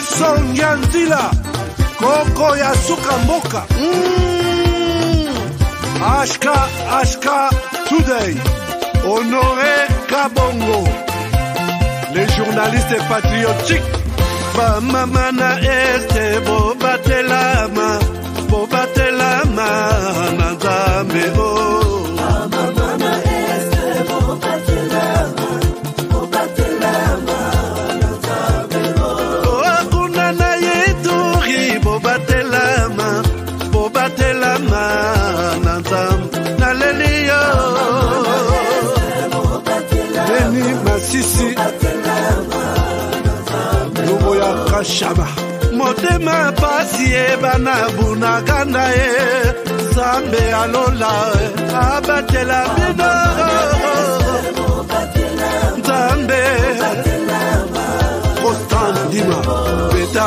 wilson nyanzila koko ya suka mboka ashka mm. ashka today honoré kabongo les journalistes patriotiques bamama na este bobatelama bobatelama na nzambe o oh. shaba motema pasi ebanabunaka na ye nzambe alola e. abatela bino nzambe kostandima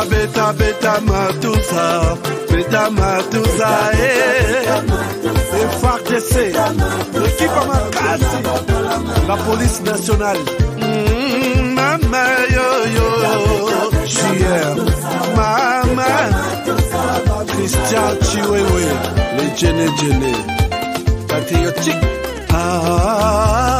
betabeta matusa beta matusa e efardc ekipa makasi la police nationale mm, mama yoyo tia mama Christian chiwewe le jene jene kati yo chik ah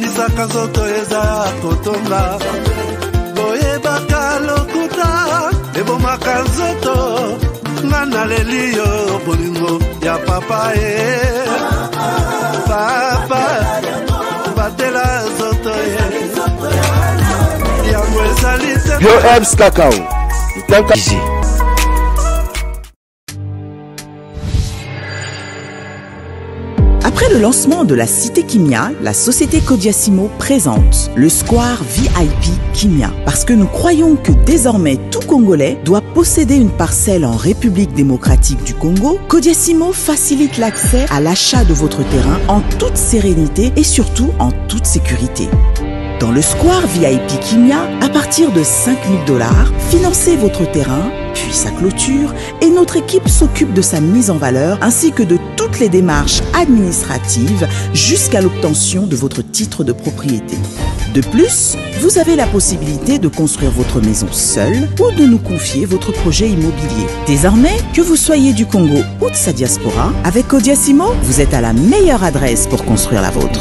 ebandisaka nzoto eza ya kotonga boyebaka lokuta ebomaka nzoto nga naleli yo bolingo ya papa ye papa batela nzoto ye yango ezali bio ebs kakao itanka le lancement de la Cité Kimia, la société Kodiassimo présente le Square VIP Kimia. Parce que nous croyons que désormais tout Congolais doit posséder une parcelle en République démocratique du Congo, Kodiassimo facilite l'accès à l'achat de votre terrain en toute sérénité et surtout en toute sécurité. Dans le square VIP Kimia, à partir de 5000 dollars, financez votre terrain, puis sa clôture, et notre équipe s'occupe de sa mise en valeur ainsi que de toutes les démarches administratives jusqu'à l'obtention de votre titre de propriété. De plus, vous avez la possibilité de construire votre maison seule ou de nous confier votre projet immobilier. Désormais, que vous soyez du Congo ou de sa diaspora, avec Odiasimo, vous êtes à la meilleure adresse pour Construire la vôtre.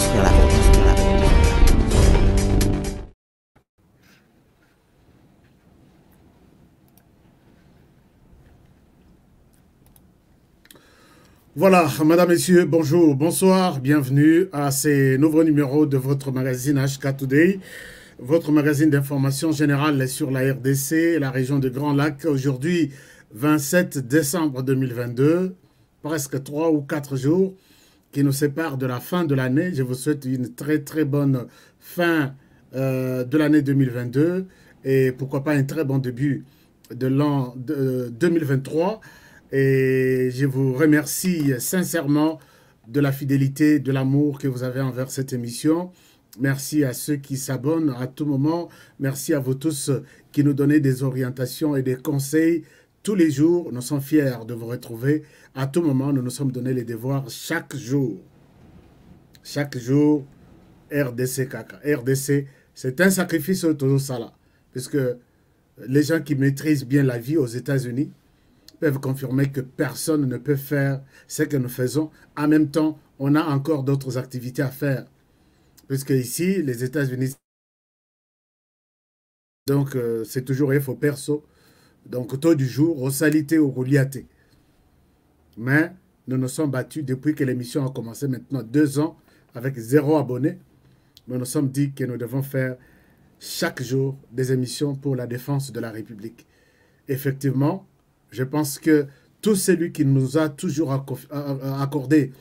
Voilà, madame, messieurs, bonjour, bonsoir, bienvenue à ces nouveaux numéros de votre magazine HK Today, votre magazine d'information générale sur la RDC la région de Grand Lac. Aujourd'hui, 27 décembre 2022, presque trois ou quatre jours qui nous séparent de la fin de l'année. Je vous souhaite une très très bonne fin euh, de l'année 2022 et pourquoi pas un très bon début de l'an 2023. Euh, et je vous remercie sincèrement de la fidélité, de l'amour que vous avez envers cette émission. Merci à ceux qui s'abonnent à tout moment. Merci à vous tous qui nous donnez des orientations et des conseils tous les jours. Nous sommes fiers de vous retrouver. À tout moment, nous nous sommes donné les devoirs chaque jour. Chaque jour, RDC RDC, c'est un sacrifice au Parce que les gens qui maîtrisent bien la vie aux États-Unis, peuvent confirmer que personne ne peut faire ce que nous faisons. En même temps, on a encore d'autres activités à faire. Puisque ici, les États-Unis, donc euh, c'est toujours F au perso, donc taux du jour, au ou au rouliaté. Mais nous nous sommes battus depuis que l'émission a commencé maintenant deux ans avec zéro abonné. Nous nous sommes dit que nous devons faire chaque jour des émissions pour la défense de la République. Effectivement, je pense que tout celui qui nous a toujours accordé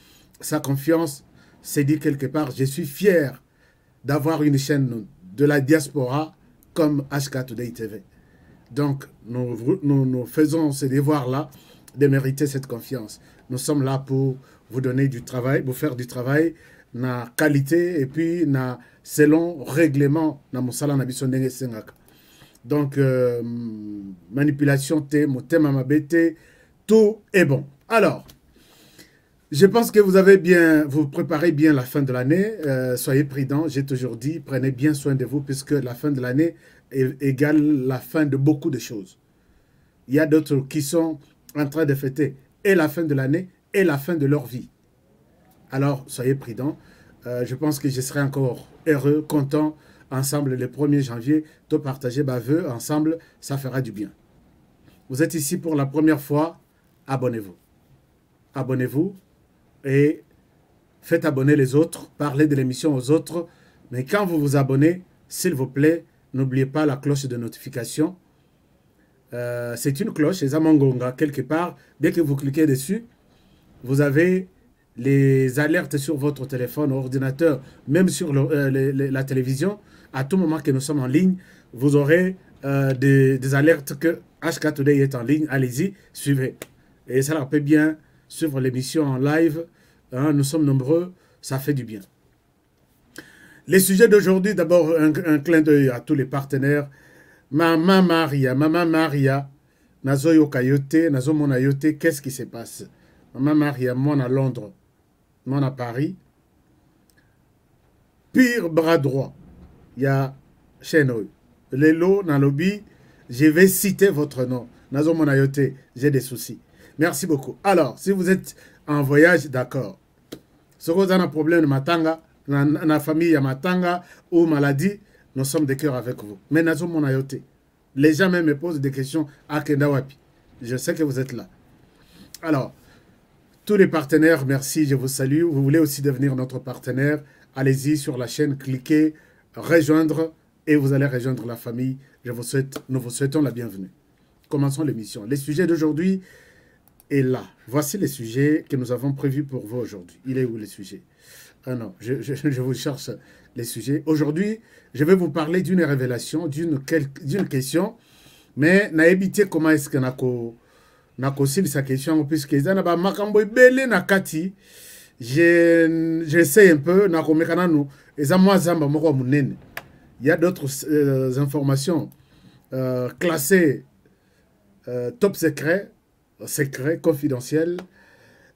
sa confiance s'est dit quelque part, je suis fier d'avoir une chaîne de la diaspora comme HK Today TV. Donc, nous, faisons ce devoir-là de mériter cette confiance. Nous sommes là pour vous donner du travail, vous faire du travail na qualité et puis na selon règlement na Nabi na biso donc, euh, manipulation T, motema mabete, tout est bon. Alors, je pense que vous avez bien, vous préparez bien la fin de l'année. Euh, soyez prudents, j'ai toujours dit, prenez bien soin de vous puisque la fin de l'année égale la fin de beaucoup de choses. Il y a d'autres qui sont en train de fêter et la fin de l'année et la fin de leur vie. Alors, soyez prudents. Euh, je pense que je serai encore heureux, content ensemble le 1er janvier de partager baveux ensemble, ça fera du bien. Vous êtes ici pour la première fois, abonnez-vous. Abonnez-vous et faites abonner les autres, parlez de l'émission aux autres. Mais quand vous vous abonnez, s'il vous plaît, n'oubliez pas la cloche de notification. Euh, c'est une cloche, les Amangonga, quelque part. Dès que vous cliquez dessus, vous avez les alertes sur votre téléphone, ordinateur, même sur euh, la télévision à tout moment que nous sommes en ligne, vous aurez euh, des, alertes que HK Today est en ligne. Allez-y, suivez. Et ça leur peut bien suivre l'émission en live. Hein. nous sommes nombreux, ça fait du bien. Les sujets d'aujourd'hui, d'abord un, clin d'œil à tous les partenaires. Maman Maria, Maman Maria, Nazo Yokayote, Nazo Monayote, qu'est-ce qui se passe Maman Maria, moi à Londres, moi à Paris. Pire bras droit ya chaîne dans lelo nalobi je vais citer votre nom Nazo j'ai des soucis merci beaucoup alors si vous êtes en voyage d'accord vous avez un problème de matanga dans la famille ya matanga ou maladie nous sommes de cœur avec vous mais Nazo les gens me posent des questions à je sais que vous êtes là alors tous les partenaires merci je vous salue vous voulez aussi devenir notre partenaire allez-y sur la chaîne cliquez rejoindre et vous allez rejoindre la famille. Je vous souhaite, nous vous souhaitons la bienvenue. Commençons l'émission. Le sujet d'aujourd'hui est là. Voici les sujets que nous avons prévus pour vous aujourd'hui. Il est où les sujets Ah non, je, vous cherche les sujets. Aujourd'hui, je vais vous parler d'une révélation, d'une question. Mais naébité comment est-ce que nako nako sa question puisque pas makambo belé nakati. J'essaie un peu nous ça y zamba Il y d'autres euh, informations euh, classées euh, top secret secret confidentiel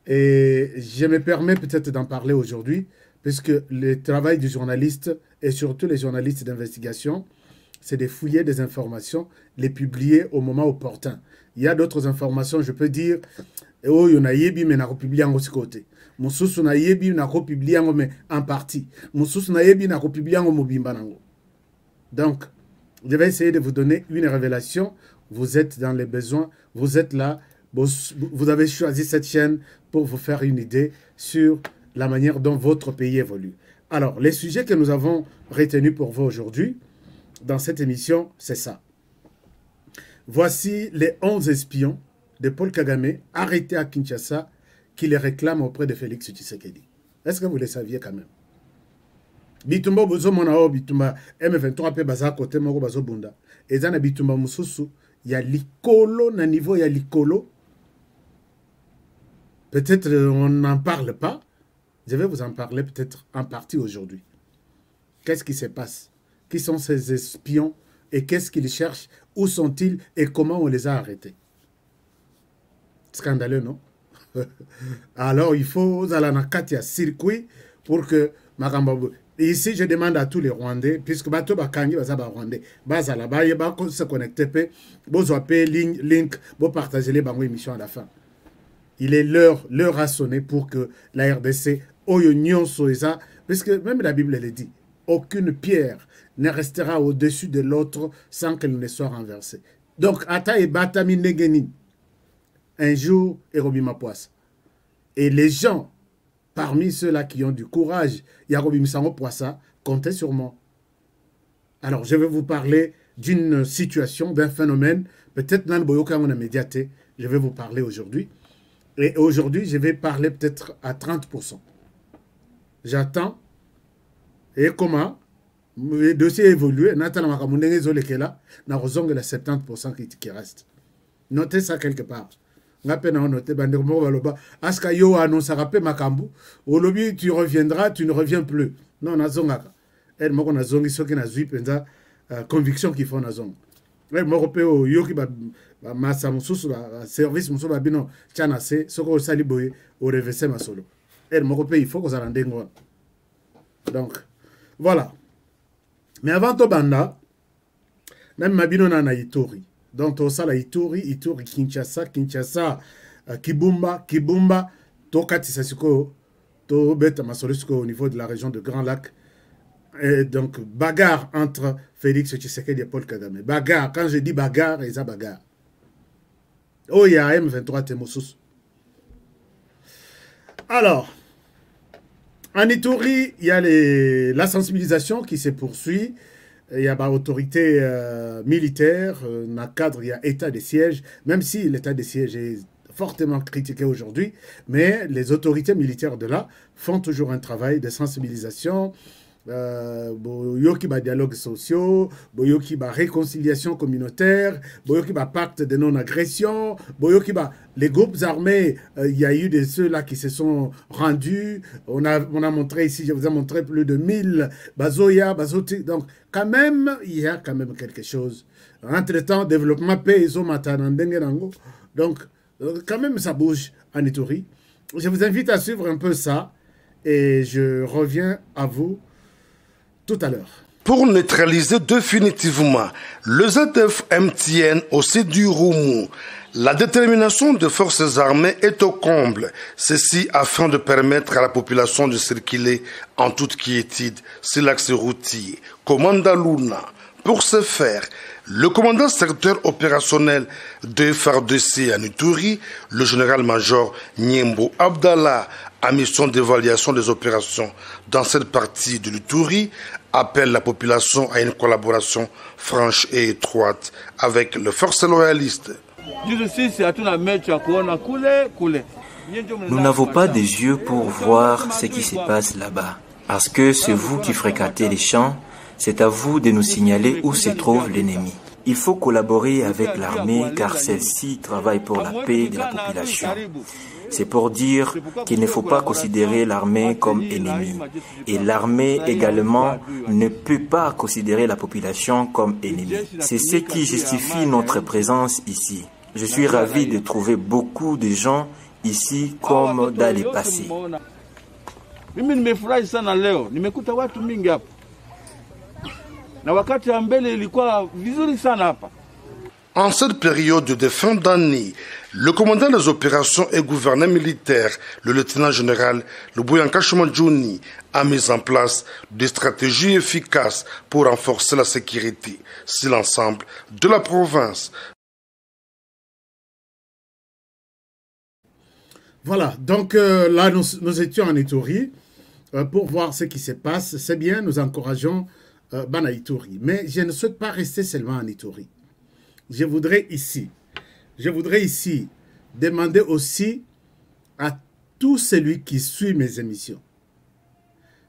et je me permets peut-être d'en parler aujourd'hui puisque le travail du journaliste et surtout les journalistes d'investigation c'est de fouiller des informations, les publier au moment opportun. Il y a d'autres informations, je peux dire, oh, il y en a mais n'a publié côté en partie donc je vais essayer de vous donner une révélation vous êtes dans les besoins vous êtes là vous avez choisi cette chaîne pour vous faire une idée sur la manière dont votre pays évolue. Alors, les sujets que nous avons retenus pour vous aujourd'hui, dans cette émission, c'est ça. Voici les 11 espions de Paul Kagame arrêtés à Kinshasa qui les réclame auprès de Félix Tshisekedi. Est-ce que vous les saviez quand même m23 na niveau peut-être euh, on n'en parle pas je vais vous en parler peut-être en partie aujourd'hui qu'est-ce qui se passe qui sont ces espions et qu'est-ce qu'ils cherchent où sont-ils et comment on les a arrêtés scandaleux non Alors il faut un circuit pour que Makambabu. Ici, je demande à tous les Rwandais, puisque bato bakangi bazaba Rwandais, bazala baie bas se connecter pe, bozo pe link link, bo partager les bango émission à la fin. Il est l'heure, l'heure à sonner pour que la RDC oyo ça parce que même la Bible le dit, aucune pierre ne restera au-dessus de l'autre sans qu'elle ne soit renversée. Donc ata et batami negeni un jour et Robin Mapoisse. Et les gens, parmi ceux-là qui ont du courage, yarobi y a Poissa, comptez sur moi. Alors, je vais vous parler d'une situation, d'un phénomène. Peut-être dans le médiaté, je vais vous parler aujourd'hui. Et aujourd'hui, je vais parler peut-être à 30%. J'attends. Et comment le dossier évolue. Nathan Makamounenge Zolekela, la 70% qui reste. Notez ça quelque part. ngai mpe naono te bandeko moko baloba aska yo anonsaka mpe makambo olobi tu reviendras tu ne reviens plus non nazongaka ere moko nazongi soki nazwi mpenza uh, conviction kifo nazonga ere moko mpe oyoki bamasa ba mosusu baservice mosusu babino tya na se soki osali boye orevese masolo ere moko mpe ifo kozala ndenge wana donc voilà mais avant tobanda namema bino na na itori donc sala ituri ituri kinshasa kinshasa euh, kibumba kibumba tokatisa sikoyo tobeta au niveau de la région de grand lac et donc bagarre entre félix tshisekedi et paul kagame bagarre quand je dis bagarre a bagarre oh, y a m23 Temosus. alors en ituri il y a les... la sensibilisation qui se poursuit il y a autorité euh, militaire, dans euh, cadre, il y a état des sièges, même si l'état des sièges est fortement critiqué aujourd'hui, mais les autorités militaires de là font toujours un travail de sensibilisation, euh, boyoki ba dialogues sociaux boyoki ba réconciliation communautaire boyoki ba pacte de non-agression boyoki ba les groupes armés euh, il y a eu des ceux-là qui se sont rendus on a, on a montré ici je vous ai montré plus de 1000 bazoya bazoti donc quand même il y a quand même quelque chose entre-temps développement paix donc euh, quand même ça bouge en Itourie je vous invite à suivre un peu ça et je reviens à vous à l'heure. Pour neutraliser définitivement le ZFMTN au sud du Roumou, la détermination des forces armées est au comble, ceci afin de permettre à la population de circuler en toute quiétude sur l'axe routier. Commanda Luna. Pour ce faire, le commandant secteur opérationnel de FARDC à Nuturi, le général-major Niembo Abdallah, à mission d'évaluation des opérations dans cette partie de Nuturi, appelle la population à une collaboration franche et étroite avec le force loyalistes. Nous n'avons pas des yeux pour voir ce qui se passe là-bas, parce que c'est vous qui fréquentez les champs, c'est à vous de nous signaler où se trouve l'ennemi. Il faut collaborer avec l'armée car celle-ci travaille pour la paix de la population. C'est pour dire qu'il ne faut pas considérer l'armée comme ennemie. Et l'armée également ne peut pas considérer la population comme ennemie. C'est ce qui justifie notre présence ici. Je suis ravi de trouver beaucoup de gens ici comme dans passer. na wakati en cette période de fin d'année, le commandant des opérations et gouverneur militaire, le lieutenant général Louboyan Kachumanjouni, a mis en place des stratégies efficaces pour renforcer la sécurité sur l'ensemble de la province. Voilà, donc euh, là, nous, étions en Itourie euh, pour voir ce qui se passe. C'est bien, nous encourageons euh, Mais je ne souhaite pas rester seulement en Itourie je voudrais ici, je voudrais ici demander aussi à tout celui qui suit mes émissions.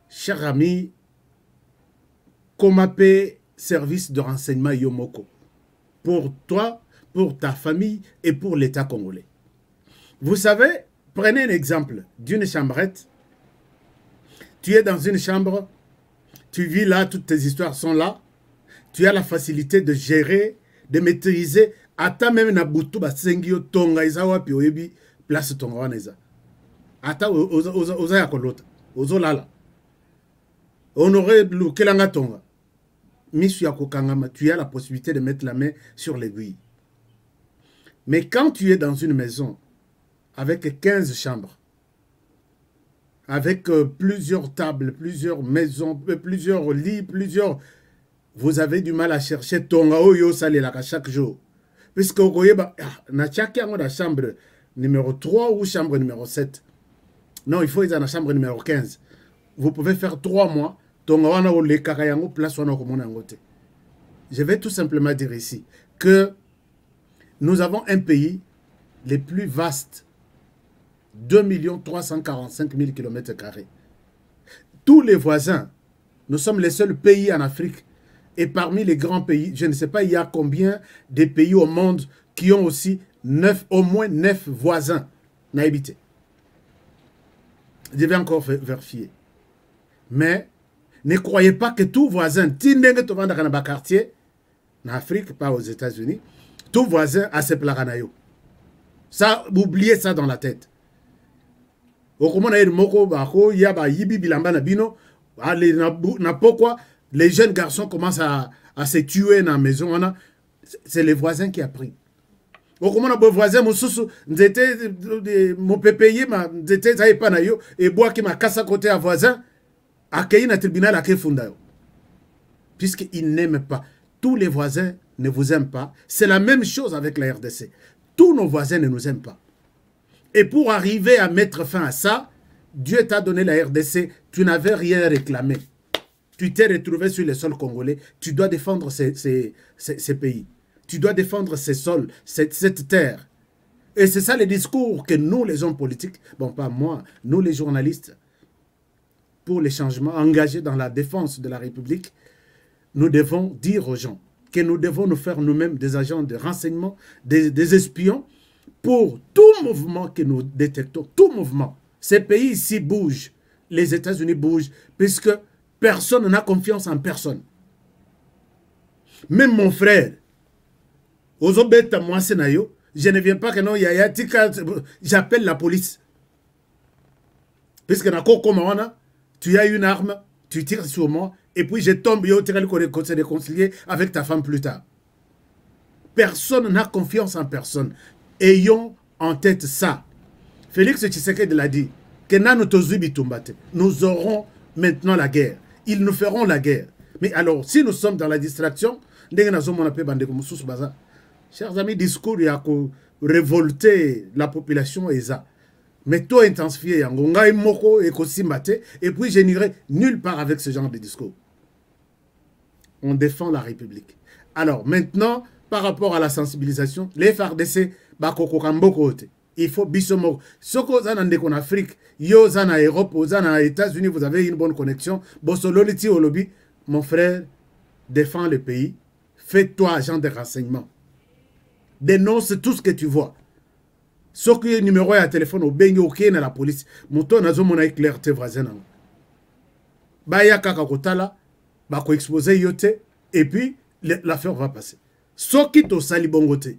Cher ami, Komape Service de renseignement Yomoko, pour toi, pour ta famille et pour l'État congolais. Vous savez, prenez un exemple d'une chambrette. Tu es dans une chambre, tu vis là, toutes tes histoires sont là. Tu as la facilité de gérer de maîtriser ata même na butu ba sengio tonga Izawa, Pioebi, oyebi place tonga wana eza ata oza ya kolota ozolala honoré Kelanga tonga misu ya kokangama tu as la possibilité de mettre la main sur l'aiguille mais quand tu es dans une maison avec 15 chambres avec euh, plusieurs tables plusieurs maisons euh, plusieurs lits plusieurs vous avez du mal à chercher Tongaoyo oyo chaque jour puisque ah, na chaque dans la chambre numéro 3 ou chambre numéro 7 non il faut dans la chambre numéro 15 vous pouvez faire trois mois le place je vais tout simplement dire ici que nous avons un pays les plus vastes 2 345 000 km2. Tous les voisins, nous sommes les seuls pays en Afrique et parmi les grands pays, je ne sais pas, il y a combien de pays au monde qui ont aussi neuf, au moins neuf voisins Je vais encore vérifier. Mais ne croyez pas que tout voisin, tindenge tovanda quartier, en Afrique, pas aux États-Unis, tout voisin a ses plaganayo. Ça, oubliez ça dans la tête. Au comment y a bilamba na bino, les jeunes garçons commencent à, se tuer dans la maison. c'est les voisins qui a pris. comment voisin, sous, mon euh, euh, pas et bois qui m'a cassé à côté à voisin, accueilli dans tribunal à Puisqu'ils n'aiment pas. Tous les voisins ne vous aiment pas. C'est la même chose avec la RDC. Tous nos voisins ne nous aiment pas. Et pour arriver à mettre fin à ça, Dieu t'a donné la RDC, tu n'avais rien réclamé tu t'es retrouvé sur les sols congolais, tu dois défendre ces, pays. Tu dois défendre ces sols, cette, terre. Et c'est ça le discours que nous, les hommes politiques, bon, pas moi, nous, les journalistes, pour les changements engagés dans la défense de la République, nous devons dire aux gens que nous devons nous faire nous-mêmes des agents de renseignement, des, des, espions, pour tout mouvement que nous détectons, tout mouvement. Ces pays ici bougent, les États-Unis bougent, puisque Personne n'a confiance en personne. Même mon frère, je ne viens pas que non, j'appelle la police. Puisque tu as une arme, tu tires sur moi, et puis je tombe, et tu réconcilier avec ta femme plus tard. Personne n'a confiance en personne. Ayons en tête ça. Félix Tshisekedi l'a dit. Que nous aurons maintenant la guerre ils nous feront la guerre. Mais alors, si nous sommes dans la distraction, chers amis, discours, il a révolter la population et Mais tout intensifié, et moko et et puis je n'irai nulle part avec ce genre de discours. On défend la République. Alors maintenant, par rapport à la sensibilisation, les FARDC, kamboko il faut biso moko soki oza ndeko na afrique yo oza na europe oza na états-unis vous avez une bonne connexion bosololi ti olobi mon frère défends le pays fais-toi agent de renseignement dénonce tout ce que tu vois soki numéro ya téléphone obengi okeye na la police moto nazomona ye claire te voisin nango baya kaka kotala bakoexpose yo te et puis l'affaire va passer soki tosali bongo te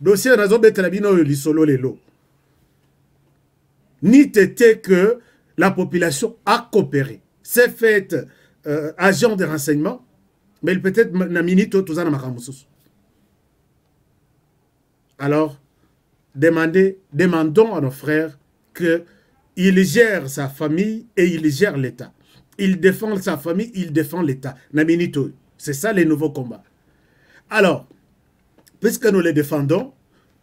dossier nazobetela bino lisolo lelo ni tete que la population a coopéré c'est fait euh, agent de renseignement mais il peut-être na minute alors demandez, demandons à nos frères que il gère sa famille et il gère l'État. Il défend sa famille, il défend l'État. Naminito, c'est ça les nouveaux combats. Alors, puisque nous les défendons,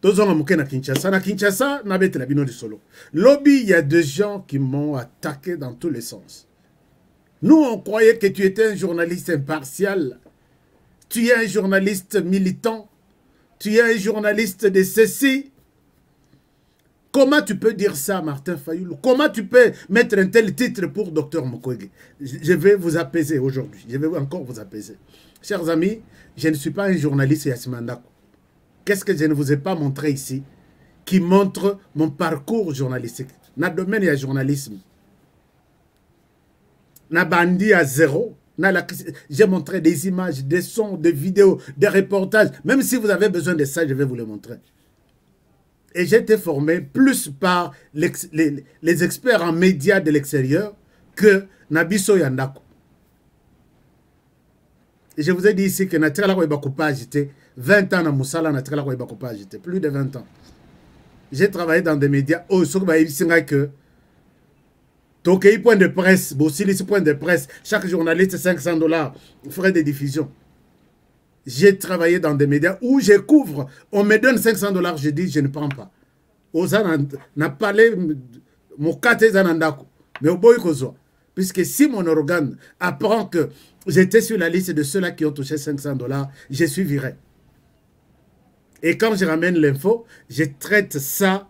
tozonga à Kinshasa na Kinshasa nous la bino de solo lobby il y a des gens qui m'ont attaqué dans tous les sens nous on croyait que tu étais un journaliste impartial tu es un journaliste militant tu es un journaliste de ceci Comment tu peux dire ça, Martin Fayoulou Comment tu peux mettre un tel titre pour Dr Mukwege Je vais vous apaiser aujourd'hui. Je vais encore vous apaiser. Chers amis, je ne suis pas un journaliste yasimandako. Qu'est-ce que je ne vous ai pas montré ici qui montre mon parcours journalistique le domaine du journalisme. Na bandi à zéro. J'ai montré des images, des sons, des vidéos, des reportages. Même si vous avez besoin de ça, je vais vous les montrer. Et j'ai été formé plus par les, experts en médias de l'extérieur que Nabiso Yandako. je vous ai dit ici que Natira pas pas agité. 20 ans dans mosala j'étais plus de 20 ans j'ai travaillé dans des médias au soki y ngai que point de presse point de presse chaque journaliste 500 dollars frais de diffusion j'ai travaillé dans des médias où je couvre on me donne 500 dollars je dis je ne prends pas Je na, pas les mon Mais puisque si mon organe apprend que j'étais sur la liste de ceux-là qui ont touché 500 dollars je suis viré et quand je ramène l'info, je traite ça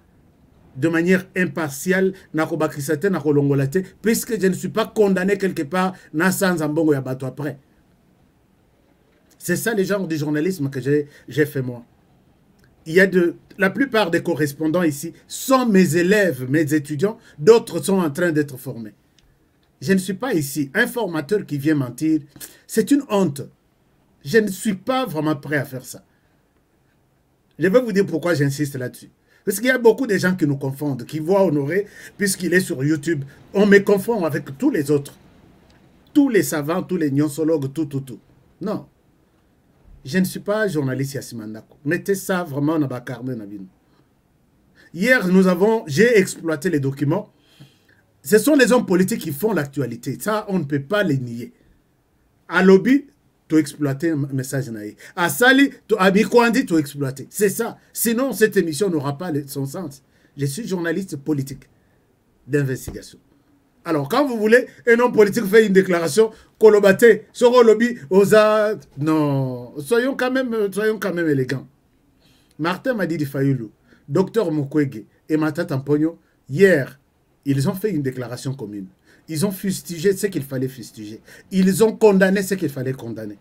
de manière impartiale, puisque je ne suis pas condamné quelque part, na sans après. C'est ça le genre de journalisme que j'ai fait moi. Il y a de, la plupart des correspondants ici sont mes élèves, mes étudiants, d'autres sont en train d'être formés. Je ne suis pas ici un formateur qui vient mentir. C'est une honte. Je ne suis pas vraiment prêt à faire ça. Je vais vous dire pourquoi j'insiste là-dessus. Parce qu'il y a beaucoup de gens qui nous confondent, qui voient Honoré, puisqu'il est sur YouTube. On me confond avec tous les autres. Tous les savants, tous les gnoncologues, tout, tout, tout. Non. Je ne suis pas journaliste Yassimandako. Mettez ça vraiment dans ma Carmen Hier, nous avons, j'ai exploité les documents. Ce sont les hommes politiques qui font l'actualité. Ça, on ne peut pas les nier. À lobby, exploiter un message à Asali, to dit to exploiter. C'est ça. Sinon, cette émission n'aura pas son sens. Je suis journaliste politique d'investigation. Alors, quand vous voulez, un homme politique fait une déclaration, Kolobate, Soro Lobby, Non, soyons quand même, soyons quand même élégants. Martin Madidi Fayoulou, Docteur Mukwege et Matat Ampogno, hier, ils ont fait une déclaration commune. Ils ont fustigé ce qu'il fallait fustiger. Ils ont condamné ce qu'il fallait condamner.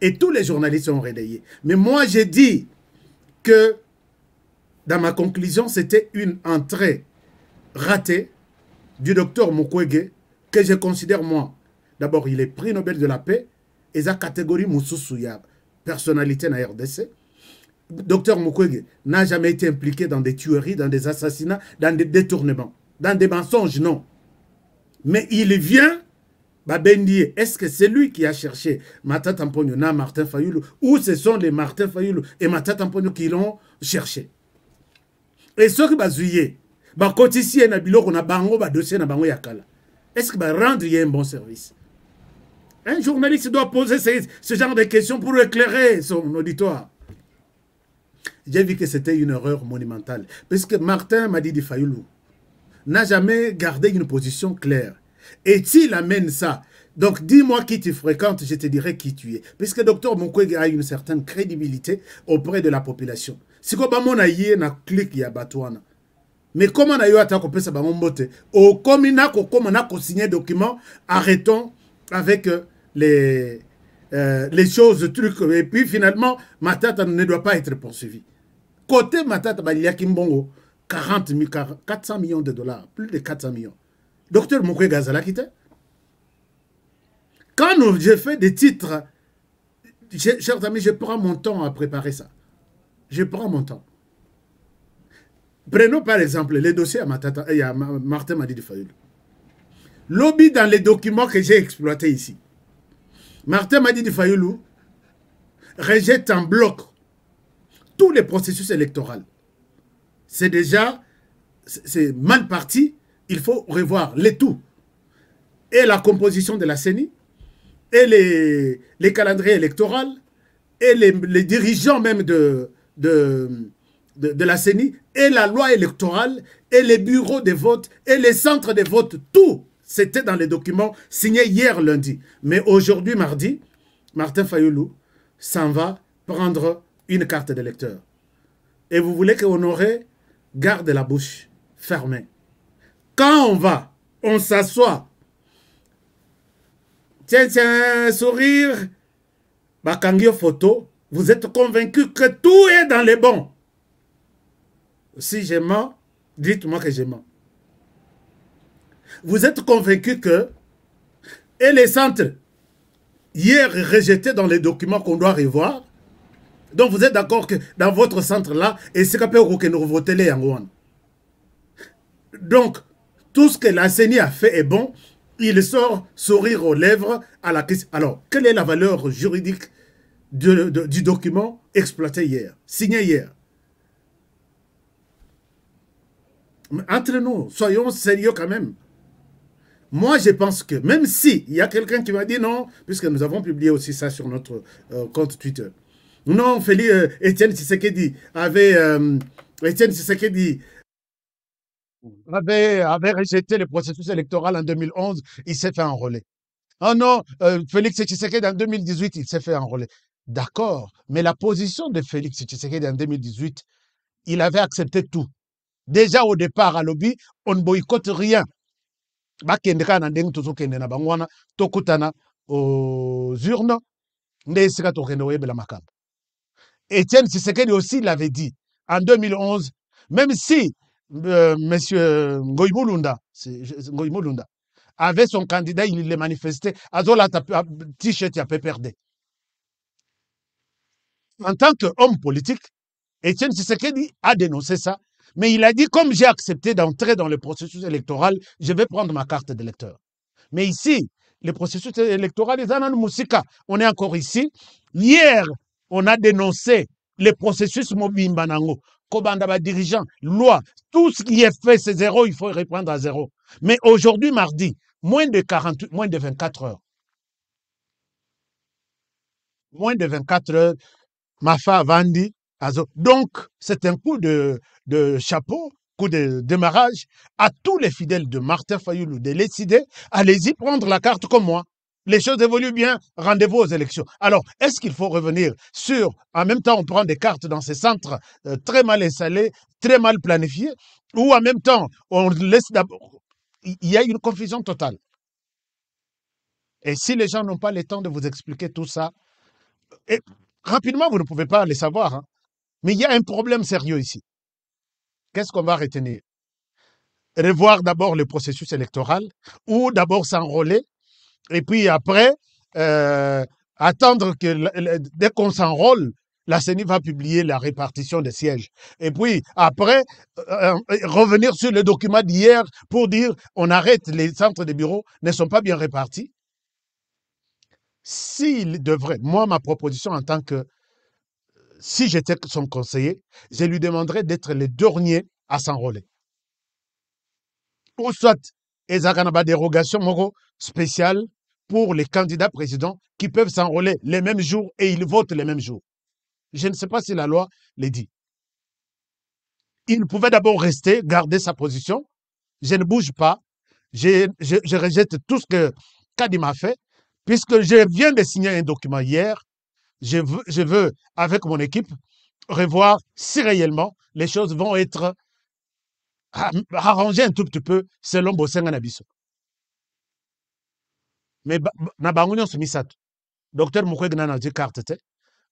Et tous les journalistes ont relayé. Mais moi, j'ai dit que dans ma conclusion, c'était une entrée ratée du docteur Mukwege que je considère moi. D'abord, il est prix Nobel de la paix et sa catégorie Moussoussouya, personnalité na RDC. Docteur Mukwege n'a jamais été impliqué dans des tueries, dans des assassinats, dans des détournements, dans des mensonges, non. Mais il vient, Babendie, est-ce que c'est lui qui a cherché Matata Ampogno, Martin Fayoulou, ou ce sont les Martin Fayoulou et Matata Ampogno qui l'ont cherché Et ce qui bah, quand bakotisiye na biloko na bango, un bah, dossier na bango yakala. Est-ce qu'il va bah, rendre un bon service Un journaliste doit poser ce, ce genre de questions pour éclairer son auditoire. J'ai vu que c'était une erreur monumentale. Parce que Martin m'a dit de Fayoulou n'a jamais gardé une position claire. Et il amène ça donc, dis-moi qui tu fréquentes, je te dirai qui tu es. Puisque docteur Mukwege a une certaine crédibilité auprès de la population. Si ko na ya batwana. Mais comment na yo à ko pesa un document, arrêtons avec euh, les euh, les choses, trucs et puis finalement ma tata ne doit pas être poursuivie. Côté ma Matata ba mot. 40 400 millions de dollars, plus de 400 millions. Docteur Mokwe Gazala était. Quand j'ai fait des titres, chers amis, je prends mon temps à préparer ça. Je prends mon temps. Prenons par exemple les dossiers à, euh, Martin Madi de Fayoulou. Lobby dans les documents que j'ai exploités ici. Martin Madi de Fayoulou rejette en bloc tous les processus électoraux c'est déjà c'est mal parti. Il faut revoir les tout. Et la composition de la CENI, et les, les calendriers électoraux, et les, dirigeants même de, de, de, la CENI, et la loi électorale, et les bureaux de vote, et les centres de vote, tout, c'était dans les documents signés hier lundi. Mais aujourd'hui, mardi, Martin Fayoulou s'en va prendre une carte d'électeur. Et vous voulez qu'on aurait garde la bouche fermée. Quand on va, on s'assoit. Tiens, tiens, sourire. Bakangio photo, vous êtes convaincu que tout est dans les bons. Si je mens, dites-moi que je mens. Vous êtes convaincu que et les centres hier rejetés dans les documents qu'on doit revoir, donc vous êtes d'accord que dans votre centre-là, et c'est Donc, tout ce que la CENI a fait est bon. Il sort sourire aux lèvres à la question. Alors, quelle est la valeur juridique du document exploité hier, signé hier Entre nous, soyons sérieux quand même. Moi, je pense que même s'il y a quelqu'un qui m'a dit non, puisque nous avons publié aussi ça sur notre euh, compte Twitter, non, Félix, euh, Étienne euh, Tshisekedi avait, avait, rejeté le processus électoral en 2011, il s'est fait enrôler. Ah oh non, euh, Félix Tshisekedi en 2018, il s'est fait relais. D'accord, mais la position de Félix Tshisekedi en 2018, il avait accepté tout. Déjà au départ à lobby, on ne boycotte rien. Étienne Tshisekedi aussi l'avait dit en 2011, même si euh, M. Ngoïmoulunda, avait son candidat, il l'a manifesté, Azola euh, T-shirt a perdu. En tant qu'homme politique, Étienne Tshisekedi a dénoncé ça, mais il a dit comme j'ai accepté d'entrer dans le processus électoral, je vais prendre ma carte d'électeur. Mais ici, le processus électoral est On est encore ici. Hier, on a dénoncé le processus Mobimba Nango, Kobanda dirigeant, loi, tout ce qui est fait, c'est zéro, il faut reprendre à zéro. Mais aujourd'hui, mardi, moins de, quarante, moins de 24 heures, moins de 24 heures, Mafa Vandi, Azo. Donc, c'est un coup de, de chapeau coup de démarrage à tous les fidèles de Martin Fayoulou de décider, allez-y prendre la carte comme moi les choses évoluent bien, rendez-vous aux élections. Alors, est-ce qu'il faut revenir sur, en même temps, on prend des cartes dans ces centres euh, très mal installés, très mal planifiés, ou en même temps, on laisse d'abord... Il y a une confusion totale. Et si les gens n'ont pas le temps de vous expliquer tout ça, et rapidement, vous ne pouvez pas le savoir. Hein. Mais il y a un problème sérieux ici. Qu'est-ce qu'on va retenir Revoir d'abord le processus électoral ou d'abord s'enrôler et puis après, euh, attendre que dès qu'on s'enrôle, la CENI va publier la répartition des sièges. Et puis, après, euh, euh, revenir sur le document d'hier pour dire on arrête, les centres de bureaux ne sont pas bien répartis. S'il devrait, moi, ma proposition en tant que, si j'étais son conseiller, je lui demanderais d'être le dernier à s'enrôler. Ou soit, y a une dérogation spéciale pour les candidats présidents qui peuvent s'enrôler les mêmes jours et ils votent les mêmes jours. Je ne sais pas si la loi le dit. Il pouvait d'abord rester, garder sa position. Je ne bouge pas. Je, rejette tout ce que Kadima fait, puisque je viens de signer un document hier. Je veux, je veux avec mon équipe, revoir si réellement les choses vont être ah, arrangées un tout petit peu selon Bosseng Anabiso. Mais na docteur mukwege pas de carte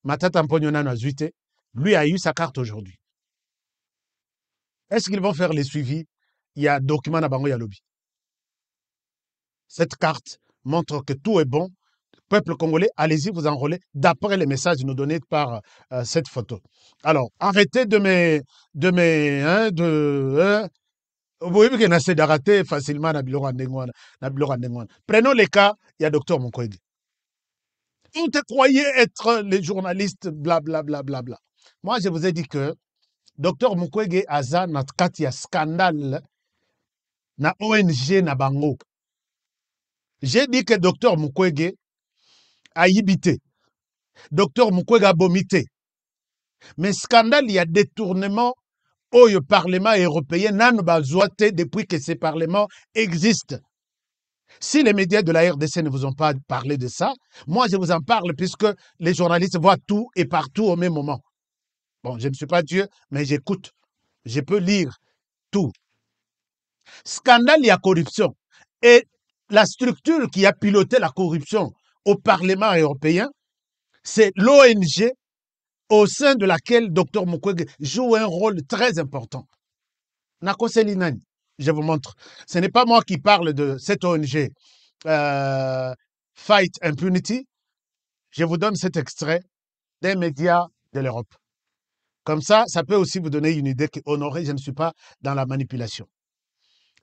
matata mponyo lui a eu sa carte aujourd'hui est-ce qu'ils vont faire le suivi a document na bango ya lobby. cette carte montre que tout est bon peuple congolais, allez-y vous enrôler d'après les messages nous donnés par euh, cette photo. Alors, arrêtez de me, de hein, de, hein, vous voyez que nous facilement na facilement ya prenons le cas ya docteur Mukwege. Vous te croyez être les journalistes blablabla bla, bla, bla. moi je vous ai dit que docteur Mukwege a na scandale na ong na bango j'ai dit que docteur mukwege hibité. Le docteur mukwege a vomité. mais scandale il y a détournement le parlement européen n'a pas depuis que ce parlement existe. Si les médias de la RDC ne vous ont pas parlé de ça, moi je vous en parle puisque les journalistes voient tout et partout au même moment. Bon, je ne suis pas Dieu, mais j'écoute. Je peux lire tout. Scandale il y a corruption. Et la structure qui a piloté la corruption au Parlement européen, c'est l'ONG au sein de laquelle Dr Mukwege joue un rôle très important. Nako je vous montre. Ce n'est pas moi qui parle de cette ONG euh, Fight Impunity. Je vous donne cet extrait des médias de l'Europe. Comme ça, ça peut aussi vous donner une idée qui honorée, je ne suis pas dans la manipulation.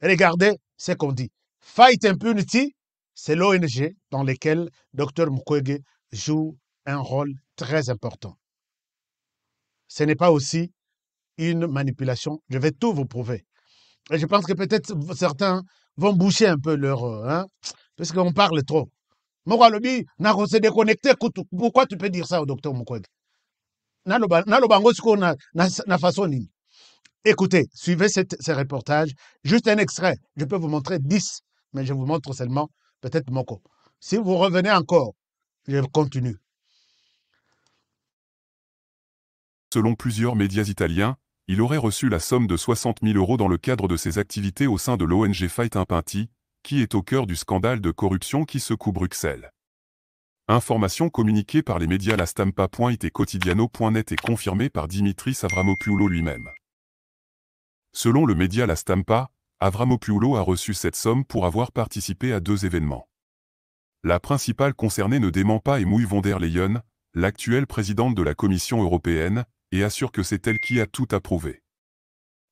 Regardez ce qu'on dit. Fight Impunity, c'est l'ONG dans laquelle Dr Mukwege joue un rôle très important ce n'est pas aussi une manipulation. Je vais tout vous prouver. Et je pense que peut-être certains vont boucher un peu leur... Euh, hein, parce qu'on parle trop. lobi, déconnecté. Pourquoi tu peux dire ça au docteur Mukwege Écoutez, suivez ces reportages. Juste un extrait. Je peux vous montrer 10, mais je vous montre seulement peut-être Moko. Si vous revenez encore, je continue. Selon plusieurs médias italiens, il aurait reçu la somme de 60 000 euros dans le cadre de ses activités au sein de l'ONG Fight Impinti, qui est au cœur du scandale de corruption qui secoue Bruxelles. Information communiquée par les médias La Stampa.it et Quotidiano.net et confirmée par Dimitris Avramopoulos lui-même. Selon le média La Stampa, Avramopoulos a reçu cette somme pour avoir participé à deux événements. La principale concernée ne dément pas et mouille von der Leyen, l'actuelle présidente de la Commission européenne, et assure que c'est elle qui a tout approuvé.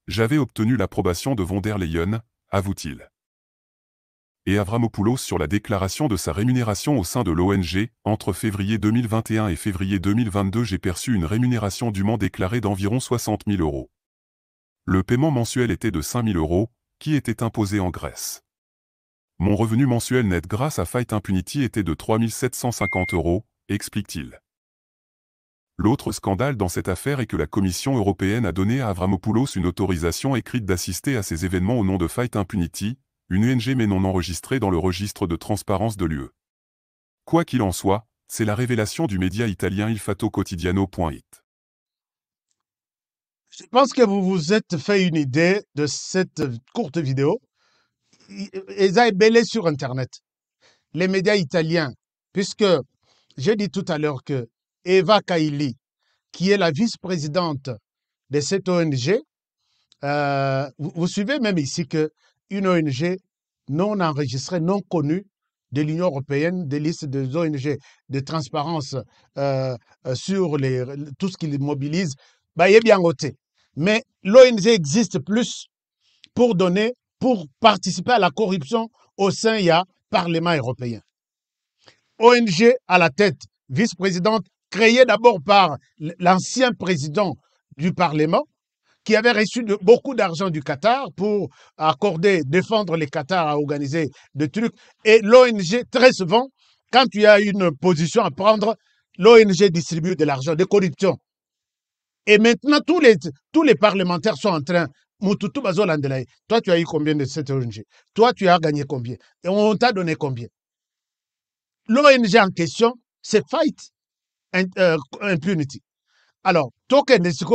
J'avais obtenu l'approbation de von der Leyen, avoue-t-il. Et Avramopoulos sur la déclaration de sa rémunération au sein de l'ONG, entre février 2021 et février 2022 j'ai perçu une rémunération dûment déclarée d'environ 60 000 euros. Le paiement mensuel était de 5 000 euros, qui était imposé en Grèce. Mon revenu mensuel net grâce à Fight Impunity était de 3 750 euros, explique-t-il. L'autre scandale dans cette affaire est que la Commission européenne a donné à Avramopoulos une autorisation écrite d'assister à ces événements au nom de Fight Impunity, une ONG mais non enregistrée dans le registre de transparence de l'UE. Quoi qu'il en soit, c'est la révélation du média italien Il Je pense que vous vous êtes fait une idée de cette courte vidéo. Elle est belle sur Internet. Les médias italiens, puisque j'ai dit tout à l'heure que Eva Kaili, qui est la vice-présidente de cette ONG. Euh, vous, suivez même ici que une ONG non enregistrée, non connue de l'Union européenne, des listes des ONG de transparence euh, euh, sur tout ce qu'ils mobilisent, bah, est bien Mais l'ONG existe plus pour donner, pour participer à la corruption au sein du Parlement européen. ONG à la tête, vice-présidente créé d'abord par l'ancien président du Parlement, qui avait reçu beaucoup d'argent du Qatar pour accorder, défendre les Qatar à organiser des trucs. Et l'ONG, très souvent, quand tu as une position à prendre, l'ONG distribue de l'argent, des corruptions. Et maintenant, tous les, tous les parlementaires sont en train. Moutoutou toi tu as eu combien de cette ONG Toi tu as gagné combien Et on t'a donné combien L'ONG en question, c'est Fight. Euh, impunity. Alors, Token puisque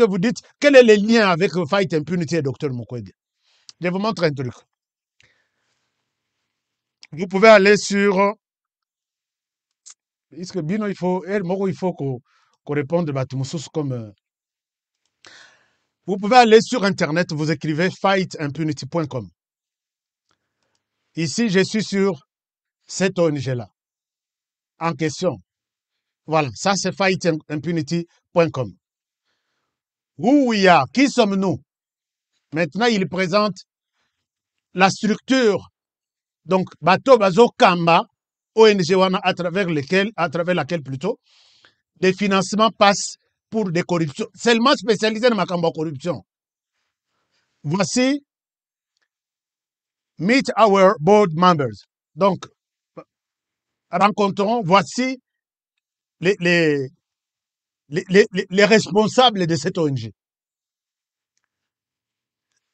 vous dites, quel est le lien avec Fight Impunity docteur Dr Je vous montre un truc. Vous pouvez aller sur... Puisque Bino, il faut... il faut qu'on réponde à comme... Euh, vous pouvez aller sur Internet, vous écrivez fightimpunity.com. Ici, je suis sur cette ONG-là. En question, voilà, ça c'est fightimpunity.com. Où y a, qui sommes-nous Maintenant, il présente la structure. Donc, Bato Bazo ONG Wana, à travers, à travers laquelle plutôt, des financements passent pour des corruptions, seulement spécialisés dans la corruption. Voici Meet Our Board Members. Donc, rencontrons, voici les, les, responsables de cette ONG.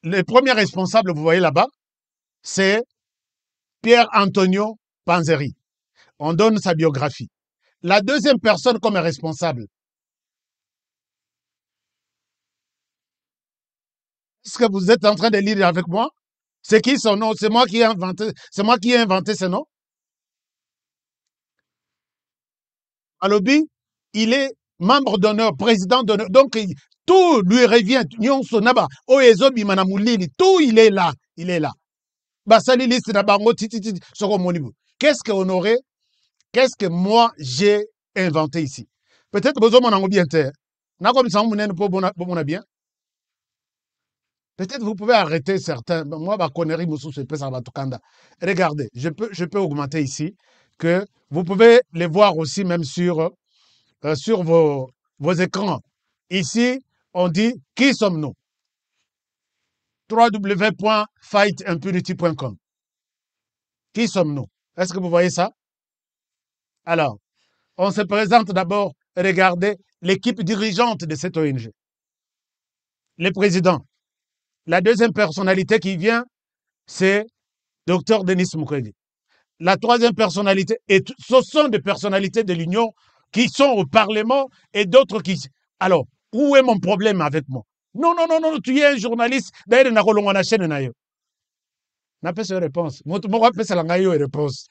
Le premier responsable, vous voyez là-bas, c'est Pierre Antonio Panzeri. On donne sa biographie. La deuxième personne comme responsable, ce que vous êtes en train de lire avec moi, c'est qui son nom C'est moi qui ai inventé, c'est moi qui ai inventé ce nom Alobi, il est membre d'honneur, président d'honneur. Donc, tout lui revient. tout il est là, il est là. Qu'est-ce que aurait qu'est-ce que moi j'ai inventé ici? Peut-être besoin mon Peut-être vous pouvez arrêter certains. Moi, connerie, Regardez, je peux, je peux augmenter ici que vous pouvez les voir aussi même sur, euh, sur vos, vos écrans. Ici, on dit qui sommes-nous www.fightimpunity.com Qui sommes-nous Est-ce que vous voyez ça Alors, on se présente d'abord, regardez l'équipe dirigeante de cette ONG. Le président. La deuxième personnalité qui vient, c'est docteur Denis Mukwege la troisième personnalité, et ce sont des personnalités de l'Union qui sont au Parlement et d'autres qui... Alors, où est mon problème avec moi Non, non, non, non, tu es un journaliste. D'ailleurs, na kolongo na chaîne na yo. réponse. pas réponse.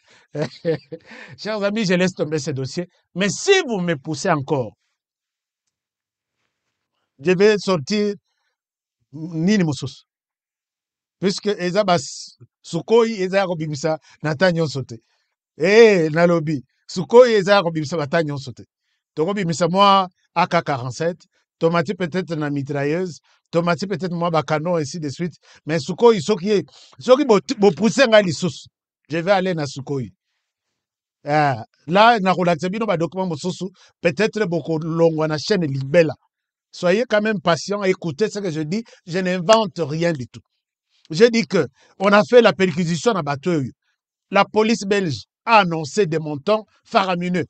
Chers amis, je laisse tomber ce dossier. Mais si vous me poussez encore, je vais sortir Nini Moussous puisque eza sukoyi eza ya kobimisa na nta nyonso te e nalobi sukoyi eza ya kobimisa bata nyonso te tokobimisa mwa ak47 tomati peut-être na mitrailleuse tomati peut-être mwa bacano ainsi de suite mais sukoi soki soki bopousse ngai lisusu je vais aller na sukoi Uh, eh, na nakolakisa bino badocument mosusu peut-être bokolongwa na chaîne libela soyez quand même patient écoutez ce que je dis je n'invente rien du tout j'ai dit que on a fait la perquisition à bateau. La police belge a annoncé des montants faramineux.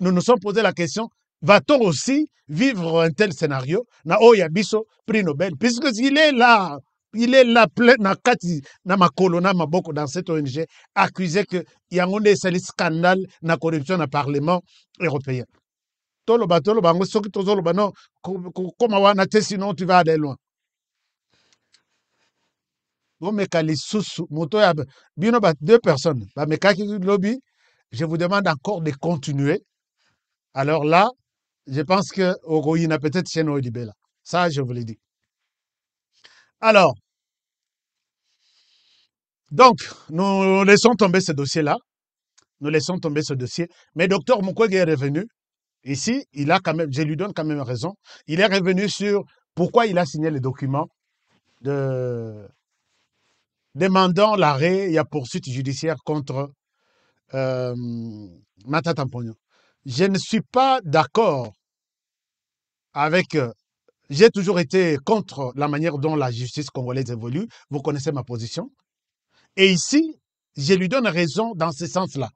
Nous nous sommes posé la question va-t-on aussi vivre un tel scénario Na Oyabiso, prix Nobel, puisqu'il est là. Il est là plein na kati na dans cette ONG accusé que a un scandale na corruption na parlement européen toloba toloba yango soki tozoloba no kokóma wana te sino tu va aller loin bomeka lisusu moto oyo bino ba deux personnes bamekaki lobi je vous demande encore de continuer alors là je pense que okoyina peut-être chez no libela ça je vous l'ai dit. alors donc nous laissons tomber ce dossier là nous laissons tomber ce dossier mais docteur Mukwege est revenu Ici, il a quand même, je lui donne quand même raison. Il est revenu sur pourquoi il a signé les documents demandant l'arrêt et la poursuite judiciaire contre euh, Mata Je ne suis pas d'accord avec. Euh, j'ai toujours été contre la manière dont la justice congolaise évolue. Vous connaissez ma position. Et ici, je lui donne raison dans ce sens-là.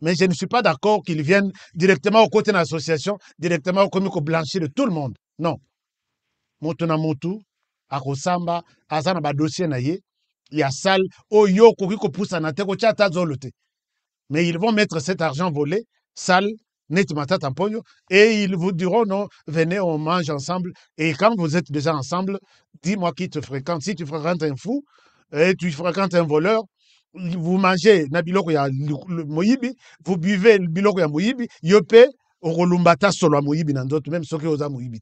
Mais je ne suis pas d'accord qu'ils viennent directement au côté d'une association, directement au comique blanchi de tout le monde. Non. Moto akosamba, azana ba dossier na sale, oyo na te Mais ils vont mettre cet argent volé, sale, net et ils vous diront non, venez, on mange ensemble. Et quand vous êtes déjà ensemble, dis-moi qui te fréquente. Si tu fréquentes un fou, et tu fréquentes un voleur, vous mangez na biloko ya moyibi vous buvez biloko ya moyibi yope okolumbata solo ya moyibi na même soki oza moyibi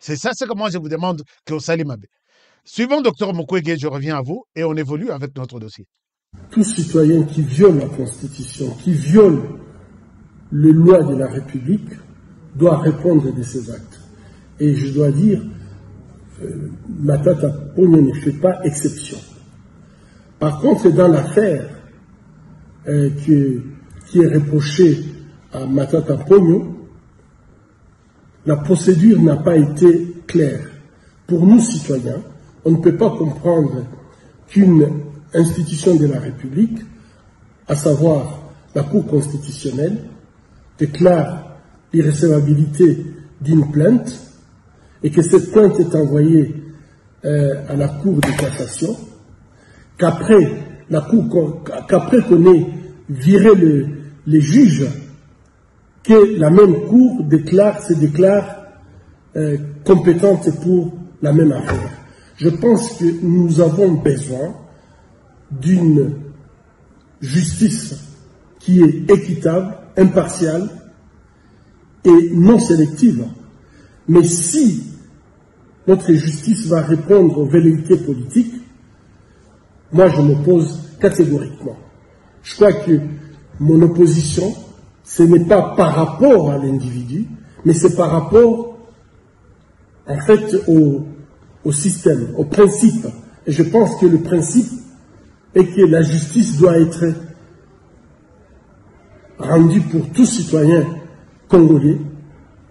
c'est ça ce que moi je vous demande que osali Suivant Suivant docteur Mukwege, je reviens à vous et on évolue avec notre dossier tout citoyen qui viole la constitution qui viole les lois de la république doit répondre de ses actes et je dois dire euh, Tata Ponyo ne fait pas exception par contre, dans l'affaire euh, qui, est reprochée à Matata Pogno, la procédure n'a pas été claire. Pour nous, citoyens, on ne peut pas comprendre qu'une institution de la République, à savoir la Cour constitutionnelle, déclare l'irrécevabilité d'une plainte et que cette plainte est envoyée euh, à la Cour de cassation qu'après la cour, qu'après qu'on ait viré le, les juges, que la même cour déclare, se déclare euh, compétente pour la même affaire. Je pense que nous avons besoin d'une justice qui est équitable, impartiale et non sélective. Mais si notre justice va répondre aux velléités politiques, moi, je m'oppose catégoriquement. Je crois que mon opposition, ce n'est pas par rapport à l'individu, mais c'est par rapport, en fait, au, système, au principe. Et je pense que le principe est que la justice doit être rendue pour tout citoyen congolais,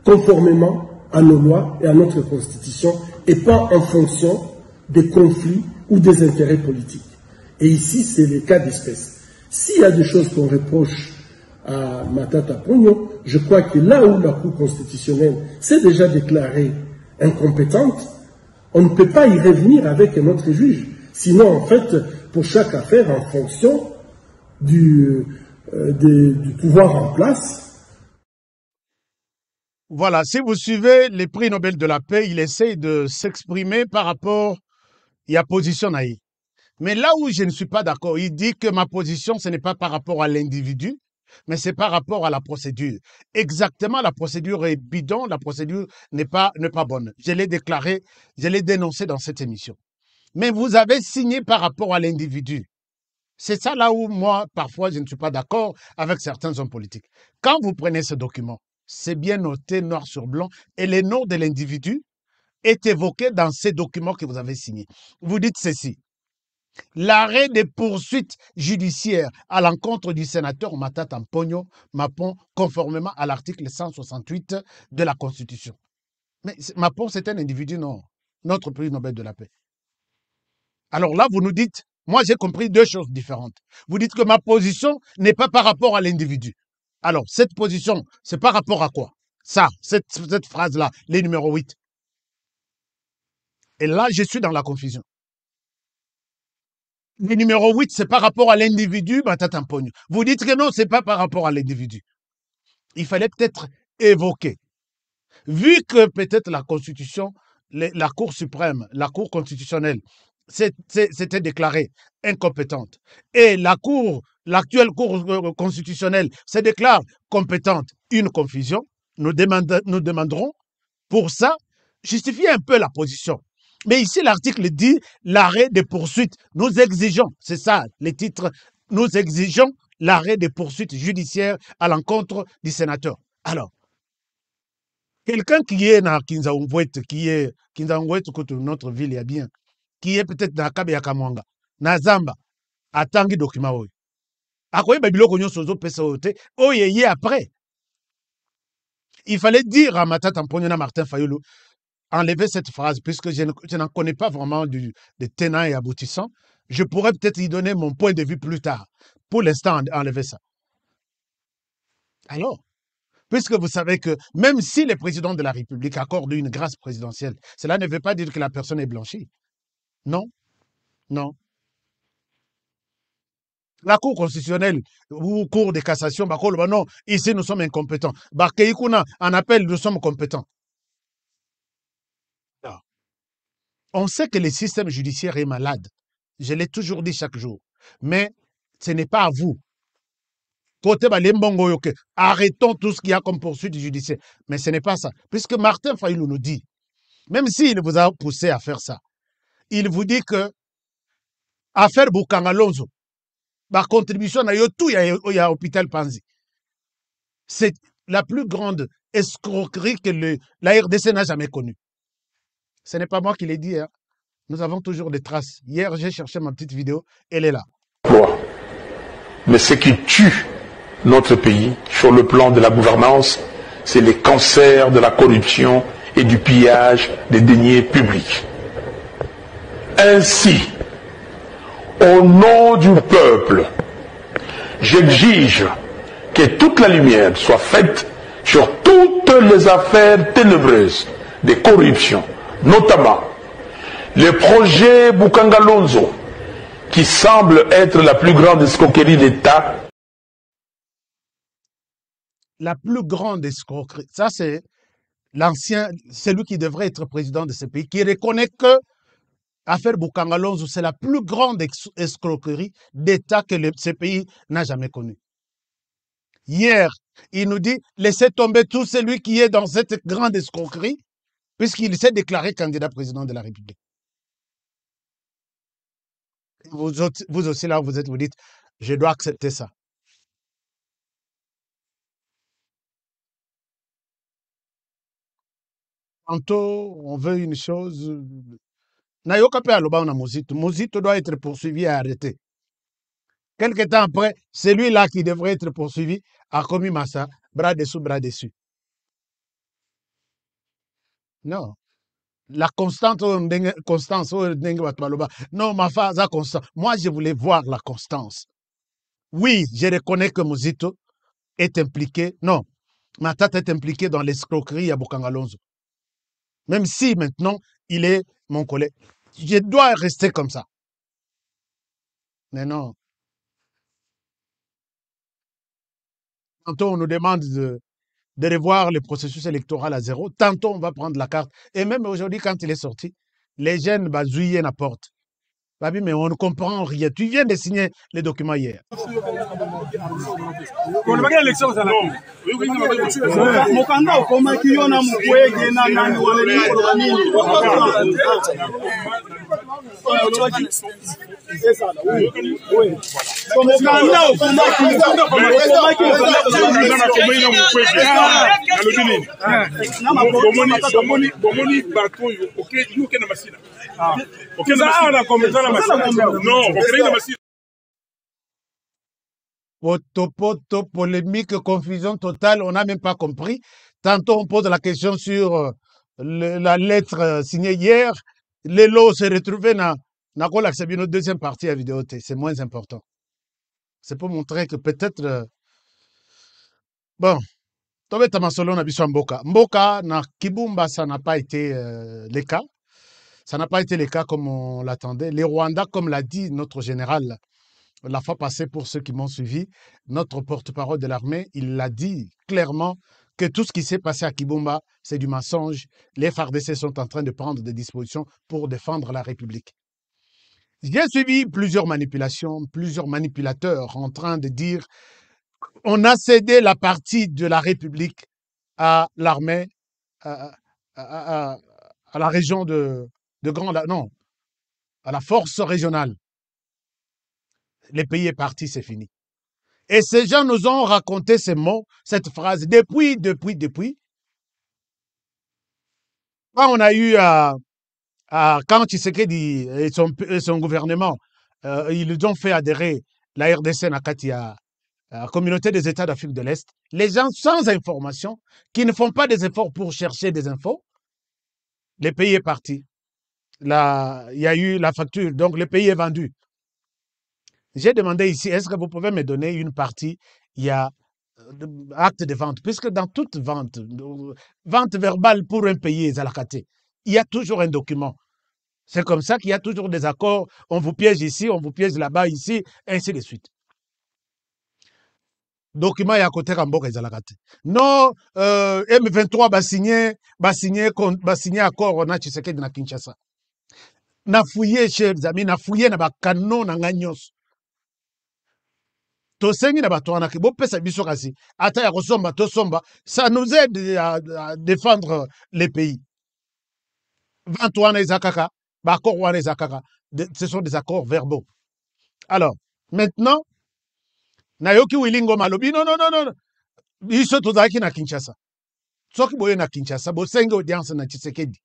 conformément à nos lois et à notre constitution, et pas en fonction des conflits ou des intérêts politiques. Et ici, c'est le cas d'espèce. S'il y a des choses qu'on reproche à Matata Pugno, je crois que là où la Cour constitutionnelle s'est déjà déclarée incompétente, on ne peut pas y revenir avec un autre juge. Sinon, en fait, pour chaque affaire, en fonction du, euh, pouvoir en place, voilà, si vous suivez les prix Nobel de la paix, il essaye de s'exprimer par rapport à la position naïve. Mais là où je ne suis pas d'accord, il dit que ma position, ce n'est pas par rapport à l'individu, mais c'est par rapport à la procédure. Exactement, la procédure est bidon, la procédure n'est pas, pas bonne. Je l'ai déclaré, je l'ai dénoncé dans cette émission. Mais vous avez signé par rapport à l'individu. C'est ça là où moi, parfois, je ne suis pas d'accord avec certains hommes politiques. Quand vous prenez ce document, c'est bien noté noir sur blanc et le nom de l'individu est évoqué dans ces documents que vous avez signés. Vous dites ceci l'arrêt des poursuites judiciaires à l'encontre du sénateur Matata mpongo Mapon, conformément à l'article 168 de la Constitution. Mais Mapon, c'est un individu, non Notre prix Nobel de la paix. Alors là, vous nous dites, moi j'ai compris deux choses différentes. Vous dites que ma position n'est pas par rapport à l'individu. Alors, cette position, c'est par rapport à quoi Ça, cette phrase-là, les numéros 8. Et là, je suis dans la confusion le numéro 8, c'est par rapport à l'individu, bah, Vous dites que non, c'est pas par rapport à l'individu. Il fallait peut-être évoquer. Vu que peut-être la Constitution, la Cour suprême, la Cour constitutionnelle, s'était déclarée incompétente. Et la Cour, l'actuelle Cour euh, constitutionnelle se déclare compétente. Une confusion. Nous, nous demanderons, pour ça, justifier un peu la position. Mais ici, l'article dit l'arrêt des poursuites. Nous exigeons, c'est ça le titre, nous exigeons l'arrêt des poursuites judiciaires à l'encontre du sénateur. Alors, quelqu'un qui est dans Kinzaongwet, qui est dans notre ville, il y a bien, qui est peut-être dans Yakamwanga, na Zamba, atangi document oyo. après il fallait dire à matata martin Fayoulou, enlever cette phrase, puisque je, n'en connais pas vraiment de des tenants et aboutissants. Je pourrais peut-être y donner mon point de vue plus tard. Pour l'instant, enlever ça. Alors, puisque vous savez que même si le président de la République accorde une grâce présidentielle, cela ne veut pas dire que la personne est blanchie. Non, non. La Cour constitutionnelle ou Cour de cassation, bah non, ici nous sommes incompétents. Bah, en appel, nous sommes compétents. On sait que le système judiciaire est malade. Je l'ai toujours dit chaque jour. Mais ce n'est pas à vous. Côté arrêtons tout ce qu'il y a comme poursuite judiciaire. Mais ce n'est pas ça. Puisque Martin Fayoulou nous dit, même s'il vous a poussé à faire ça, il vous dit que affaire Boukangalonzo, ma contribution à tout, il y a hôpital Panzi. C'est la plus grande escroquerie que le, la RDC n'a jamais connue. Ce n'est pas moi qui l'ai dit. Hein. Nous avons toujours des traces. Hier, j'ai cherché ma petite vidéo. Elle est là. Mais ce qui tue notre pays sur le plan de la gouvernance, c'est les cancers de la corruption et du pillage des deniers publics. Ainsi, au nom du peuple, j'exige que toute la lumière soit faite sur toutes les affaires ténébreuses des corruptions notamment le projet Bukangalonzo, qui semble être la plus grande escroquerie d'État. La plus grande escroquerie, ça c'est l'ancien, celui qui devrait être président de ce pays, qui reconnaît que l'affaire Bukangalonzo, c'est la plus grande escroquerie d'État que ce pays n'a jamais connue. Hier, il nous dit, laissez tomber tout celui qui est dans cette grande escroquerie, puisqu'il s'est déclaré candidat président de la République. Vous, aussi, là vous êtes, vous dites, je dois accepter ça. Tantôt, on veut une chose. Nayoka Aloba, Mozito. Mozito doit être poursuivi et arrêté. Quelques temps après, celui-là qui devrait être poursuivi a commis massa, bras dessous, bras dessus. Non. La constante, constance, non, ma phase constant. Moi, je voulais voir la constance. Oui, je reconnais que Mozito est impliqué. Non, ma tante est impliquée dans l'escroquerie à Bokangalonzo. Même si maintenant, il est mon collègue. Je dois rester comme ça. Mais non. Quand on nous demande de de revoir le processus électoral à zéro. Tantôt, on va prendre la carte. Et même aujourd'hui, quand il est sorti, les jeunes bah, zouiller la porte. Babi, mais on ne comprend rien. Tu viens de signer les documents hier polémique, confusion totale, on on n'a même pas compris. Tantôt, pose la la question sur lettre signée hier les lots se retrouvé dans la une deuxième partie à vidéo c'est moins important. C'est pour montrer que peut-être euh, bon, tobeta masolo na biso mboka. Mboka na Kibumba ça n'a pas été euh, le cas. Ça n'a pas été le cas comme on l'attendait. Les Rwandais, comme l'a dit notre général la fois passée pour ceux qui m'ont suivi, notre porte-parole de l'armée, il l'a dit clairement que tout ce qui s'est passé à Kibumba, c'est du mensonge. Les FARDC sont en train de prendre des dispositions pour défendre la République. J'ai suivi plusieurs manipulations, plusieurs manipulateurs en train de dire on a cédé la partie de la République à l'armée, à, la région de, de Grand... Non, à la force régionale. Le pays est parti, c'est fini. Et ces gens nous ont raconté ces mots, cette phrase, depuis, depuis, depuis. Quand on a eu, à, euh, euh, quand Tshisekedi et son, son gouvernement, euh, ils ont fait adhérer la RDC à la communauté des États d'Afrique de l'Est, les gens sans information, qui ne font pas des efforts pour chercher des infos, le pays est parti. il y a eu la facture, donc le pays est vendu. J'ai demandé ici, est-ce que vous pouvez me donner une partie Il y a euh, acte de vente, puisque dans toute vente, euh, vente verbale pour un pays, il y a toujours un document. C'est comme ça qu'il y a toujours des accords. On vous piège ici, on vous piège là-bas, ici, ainsi de suite. Document à côté des accords. Non, euh, M23 va signer, va signer, va signer accord, on a Kinshasa. Na fouillé, chers amis, na fouillé na canon, na tosengi na bato wana bo pesa biso kasi ata ya kosomba somba, ça nous aide à, à défendre le pays vente wana eza kaka baaccord wana eza kaka ce sont des accords verbaux alors maintenant nayoki wilingoma malobi, non non non non biso daki na kinshasa soki boye na kinshasa bosengi audience na tshisekedi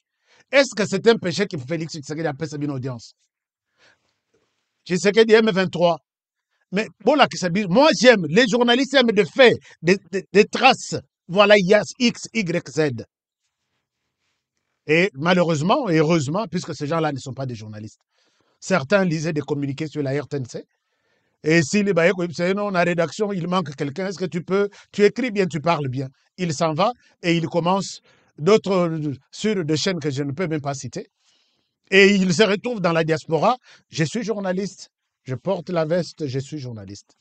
est ce que c'est un péché que félix tshisekedi pesa bien audience tshisekedi m 23 mais bon, là, moi j'aime, les journalistes aiment de des, faits, des traces. Voilà, il y a X, Y, Z. Et malheureusement, et heureusement, puisque ces gens-là ne sont pas des journalistes, certains lisaient des communiqués sur la RTNC. Et si les Bayek c'est non, la rédaction, il manque quelqu'un, est-ce que tu peux, tu écris bien, tu parles bien. Il s'en va et il commence d'autres sur des chaînes que je ne peux même pas citer. Et il se retrouve dans la diaspora. Je suis journaliste. Je porte la veste, je suis journaliste.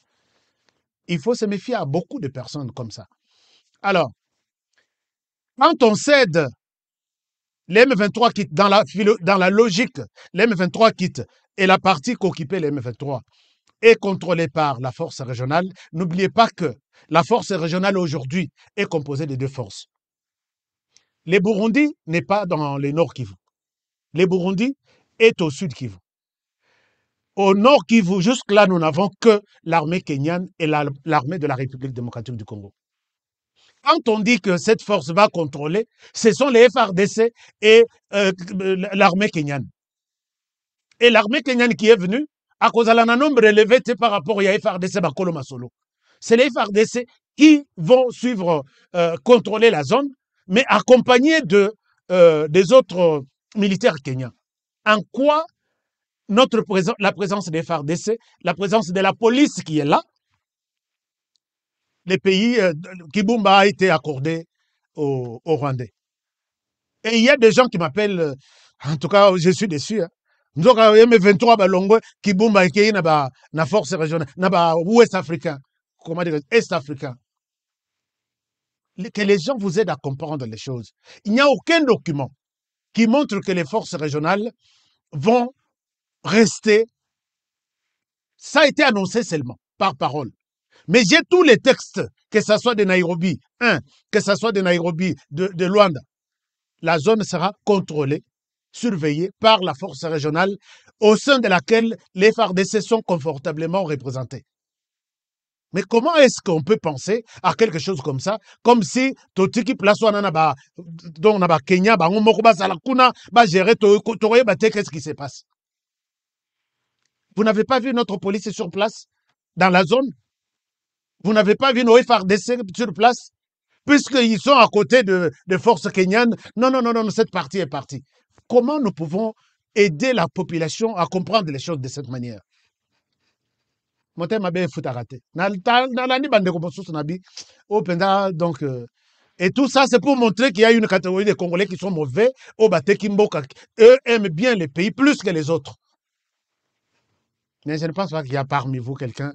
Il faut se méfier à beaucoup de personnes comme ça. Alors, quand on cède les M23 quitte dans la, logique, les M23 quitte et la partie qu'occupait les M23 est contrôlée par la force régionale. N'oubliez pas que la force régionale aujourd'hui est composée de deux forces. Les Burundis n'est pas dans le nord Kivu. Les Burundis est au sud Kivu. Au nord vous jusque-là, nous n'avons que l'armée kenyane et l'armée de la République démocratique du Congo. Quand on dit que cette force va contrôler, ce sont les FRDC et euh, l'armée kenyane. Et l'armée kenyane qui est venue, à cause la nombre élevé par rapport à FRDC C'est les FRDC qui vont suivre, euh, contrôler la zone, mais accompagnés de, euh, des autres militaires kenyans. En quoi notre la présence des FARDC, la présence de la police qui est là. Les pays, euh, Kibumba a été accordé aux, Rwandais. Et il y a des gens qui m'appellent, euh, en tout cas, je suis déçu. Hein. avons M23, Balongo, Kibumba, été na, la force régionale, na ouest africain, comment dire, est africain. Que les gens vous aident à comprendre les choses. Il n'y a aucun document qui montre que les forces régionales vont rester. Ça a été annoncé seulement par parole. Mais j'ai tous les textes, que ce soit de Nairobi 1, que ce soit de Nairobi, de, de Luanda. La zone sera contrôlée, surveillée par la force régionale au sein de laquelle les FARDC sont confortablement représentés. Mais comment est-ce qu'on peut penser à quelque chose comme ça, comme si Totiki donc Kenya ba on gérer qu'est-ce qui se passe vous n'avez pas vu notre police sur place, dans la zone Vous n'avez pas vu nos FRDC sur place Puisqu'ils sont à côté de, forces kenyanes. Non, non, non, non, cette partie est partie. Comment nous pouvons aider la population à comprendre les choses de cette manière Mon thème à rater. donc euh, et tout ça c'est pour montrer qu'il y a une catégorie de congolais qui sont mauvais oh, bah, eux aiment bien les pays plus que les autres mais je ne pense pas qu'il y a parmi vous quelqu'un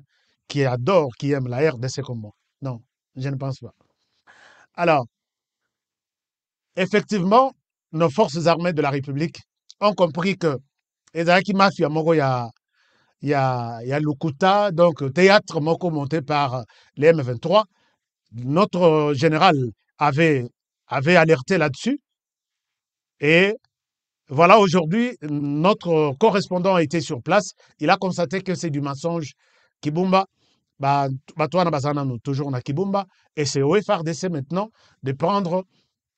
qui adore, qui aime la RDC comme moi. Non, je ne pense pas. Alors, effectivement, nos forces armées de la République ont compris que Ezaki Mafia il y a, il y a Lukuta, donc euh, théâtre Moko monté par euh, les M23. Notre euh, général avait, avait alerté là-dessus et voilà, aujourd'hui, notre correspondant a été sur place. Il a constaté que c'est du mensonge. Kibumba, bah, Batouana basana toujours na Kibumba. Et c'est au FRDC maintenant de prendre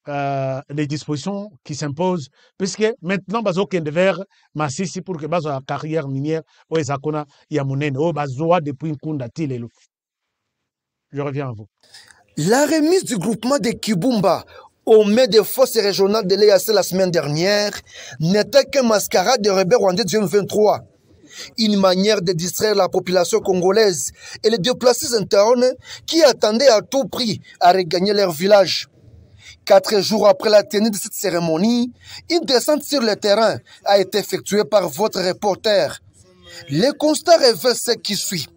euh, les dispositions qui s'imposent. Puisque maintenant, bah, de vers Massissi pour que la bah, carrière minière, ou Ezakona, a ou oh, bazoa depuis Je reviens à vous. La remise du groupement de Kibumba au mai des forces régionales de l'EAC la semaine dernière n'était qu'un mascarade de rebelles rwandais m 23 une manière de distraire la population congolaise et les déplacés internes qui attendaient à tout prix à regagner leur village. Quatre jours après la tenue de cette cérémonie, une descente sur le terrain a été effectuée par votre reporter. Le constat révèle ce qui suit.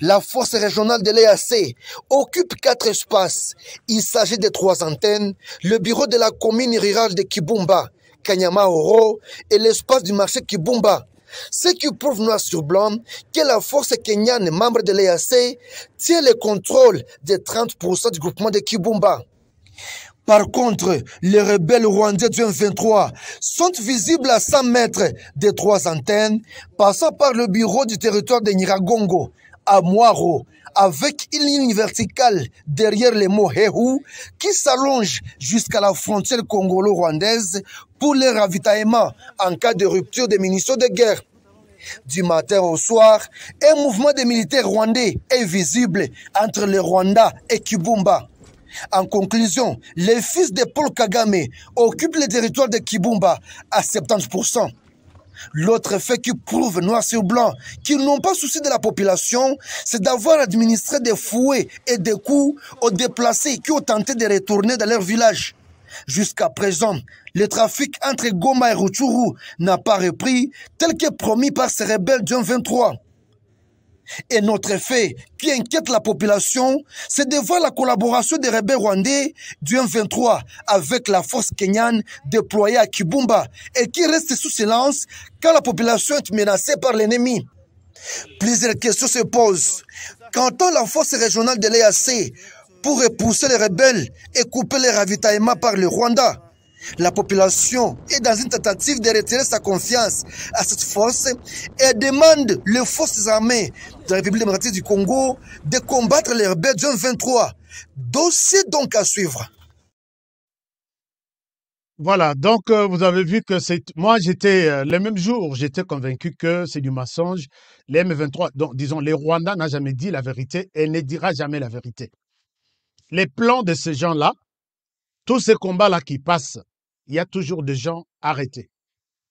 La force régionale de l'EAC occupe quatre espaces. Il s'agit de trois antennes, le bureau de la commune rurale de Kibumba, Kanyama-Oro et l'espace du marché Kibumba. Ce qui prouve noir sur blanc que la force kenyane membre de l'EAC tient le contrôle de 30% du groupement de Kibumba. Par contre, les rebelles rwandais du M23 sont visibles à 100 mètres des trois antennes, passant par le bureau du territoire de Niragongo, à Moiro, avec une ligne verticale derrière les mots Hehu, qui s'allonge jusqu'à la frontière congolo-rwandaise pour le ravitaillements en cas de rupture des munitions de guerre. Du matin au soir, un mouvement des militaires rwandais est visible entre le Rwanda et Kibumba. En conclusion, les fils de Paul Kagame occupent le territoire de Kibumba à 70%. L'autre fait qui prouve noir sur blanc qu'ils n'ont pas souci de la population, c'est d'avoir administré des fouets et des coups aux déplacés qui ont tenté de retourner dans leur village. Jusqu'à présent, le trafic entre Goma et Rutshuru n'a pas repris tel que promis par ces rebelles du 23. Et notre fait qui inquiète la population, c'est de voir la collaboration des rebelles rwandais du M23 avec la force kenyane déployée à Kibumba et qui reste sous silence quand la population est menacée par l'ennemi. Plusieurs questions se posent. Qu'entend la force régionale de l'EAC pour repousser les rebelles et couper les ravitaillements par le Rwanda la population est dans une tentative de retirer sa confiance à cette force et demande les forces armées de la République démocratique du Congo de combattre les rebelles m 23. Dossier donc à suivre. Voilà, donc euh, vous avez vu que c'est. Moi, j'étais euh, le même jour, j'étais convaincu que c'est du mensonge. Les M23, donc disons, les Rwandais n'ont jamais dit la vérité et ne dira jamais la vérité. Les plans de ces gens-là, tous ces combats-là qui passent, il y a toujours des gens arrêtés.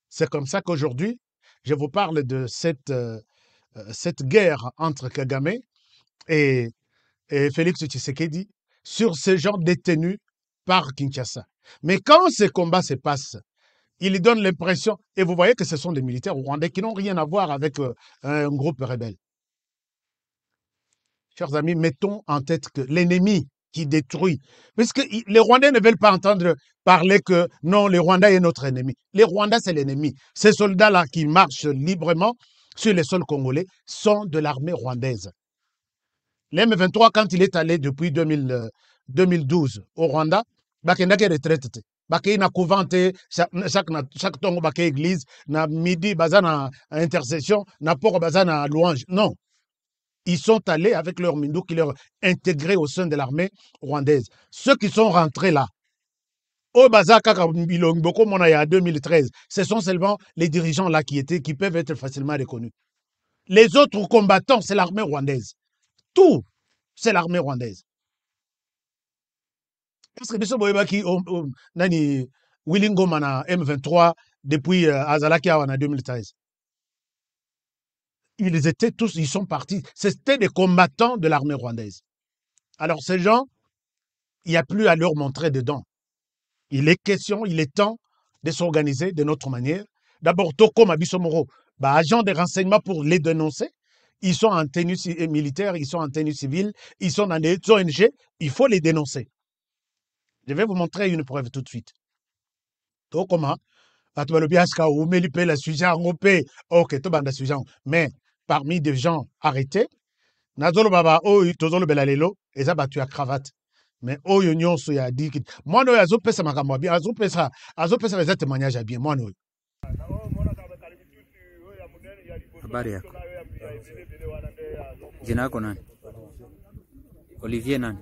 C'est comme ça qu'aujourd'hui, je vous parle de cette, euh, euh, cette guerre entre Kagame et, Félix Tshisekedi sur ces gens détenus par Kinshasa. Mais quand ces combats se passent, ils donnent l'impression, et vous voyez que ce sont des militaires rwandais qui n'ont rien à voir avec euh, un groupe rebelle. Chers amis, mettons en tête que l'ennemi qui détruit. Parce que les Rwandais ne veulent pas entendre parler que non, les Rwandais est notre ennemi. Les Rwandais, c'est l'ennemi. Ces soldats-là qui marchent librement sur les sols congolais sont de l'armée rwandaise. L'M23, quand il est allé depuis 2000, 2012 euh, au Rwanda, bakendaki retraite Il na couvent chaque tongo église na midi il na intercession na poko baza louange non ils sont allés avec leur Mindou qui leur intégré au sein de l'armée rwandaise. Ceux qui sont rentrés là, au Bazaka Bilongboko Monaya 2013, ce sont seulement les dirigeants là qui étaient, qui peuvent être facilement reconnus. Les autres combattants, c'est l'armée rwandaise. Tout, c'est l'armée rwandaise. Parce que boyebaki M23 depuis euh, Azalakia en 2013 ils étaient tous, ils sont partis. C'était des combattants de l'armée rwandaise. Alors ces gens, il n'y a plus à leur montrer dedans. Il est question, il est temps de s'organiser de notre manière. D'abord, Toko Moro, bah, agent des renseignements pour les dénoncer. Ils sont en tenue euh, militaire, ils sont en tenue civile, ils sont dans des ONG. Il faut les dénoncer. Je vais vous montrer une preuve tout de suite. Toko ok tobanda mais parmi des gens arrêtés ne peux pas faire ça Je à cravate mais faire oh, ça. ya ne peux pas ya bien peux pesa, faire témoignage ya bien peux pas faire ça. jina ne olivier faire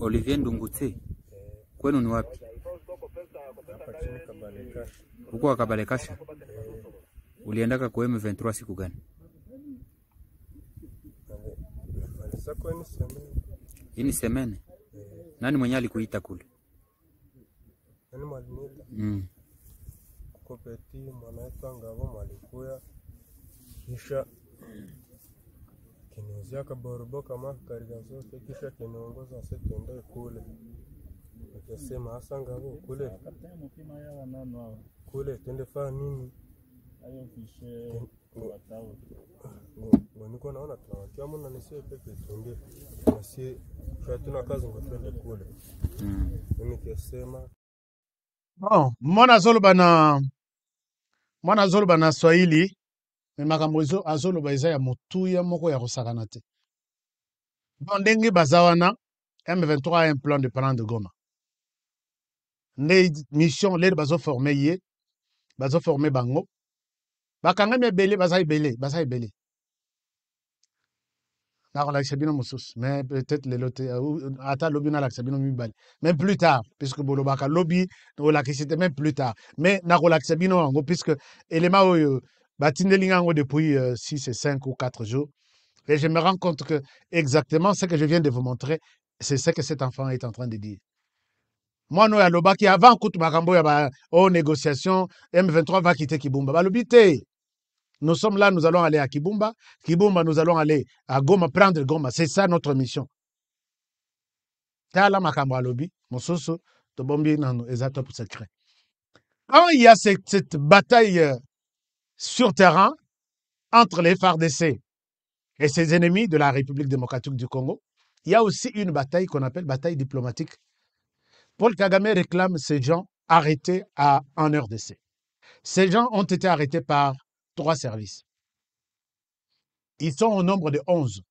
olivier ndungutse kwenu ni wapi huko ça. Uliendaka kwa M23 siku gani? Hii ni semene. Nani mwenye alikuita kule? Nani mwaliniita? Mm. Kopeti mwanaitwa angavo mwalikuya kisha kinezia kaborobo kama kariga zote, kisha kiniongoza se tuende kule. Nikasema asa angavo kule kule tende faa nini? niko naona tunawatia muna nisiwe peke tuongee nasie hatuna kazi ngo tuende kule hmm. mimi kesema bon mwana azoloba na mwana azoloba na swahili me makambo azoloba eza ya motuya moko ya kosakana te bon ndenge baza wana m23 a un plan de plan de goma nde mission lelo bazoforme ye bazoforme bango bakangami ebele baza ebele belé. ebele nakolakisa bino mosusu mais peut-être le te ata lobi nalakisa bino mibale mais plus tard puisque bolobaka lobi olakisi te même plus tard mais nakolakisa bino ngo puisque élément oyo batindeli depuis 6 euh, et 5 ou 4 jours et je me rends compte que exactement ce que je viens de vous montrer c'est ce que cet enfant est en train de dire Moi, mwana oyo alobaki avant y a oyo oh, négociation m23 va quitter kibumba Bah l'obité. Nous sommes là, nous allons aller à Kibumba. Kibumba, nous allons aller à Goma, prendre Goma. C'est ça notre mission. Quand il y a cette, bataille euh, sur terrain entre les FARDC et ses ennemis de la République démocratique du Congo, il y a aussi une bataille qu'on appelle bataille diplomatique. Paul Kagame réclame ces gens arrêtés à, en d'essai. Ces gens ont été arrêtés par services. Ils sont au nombre de 11.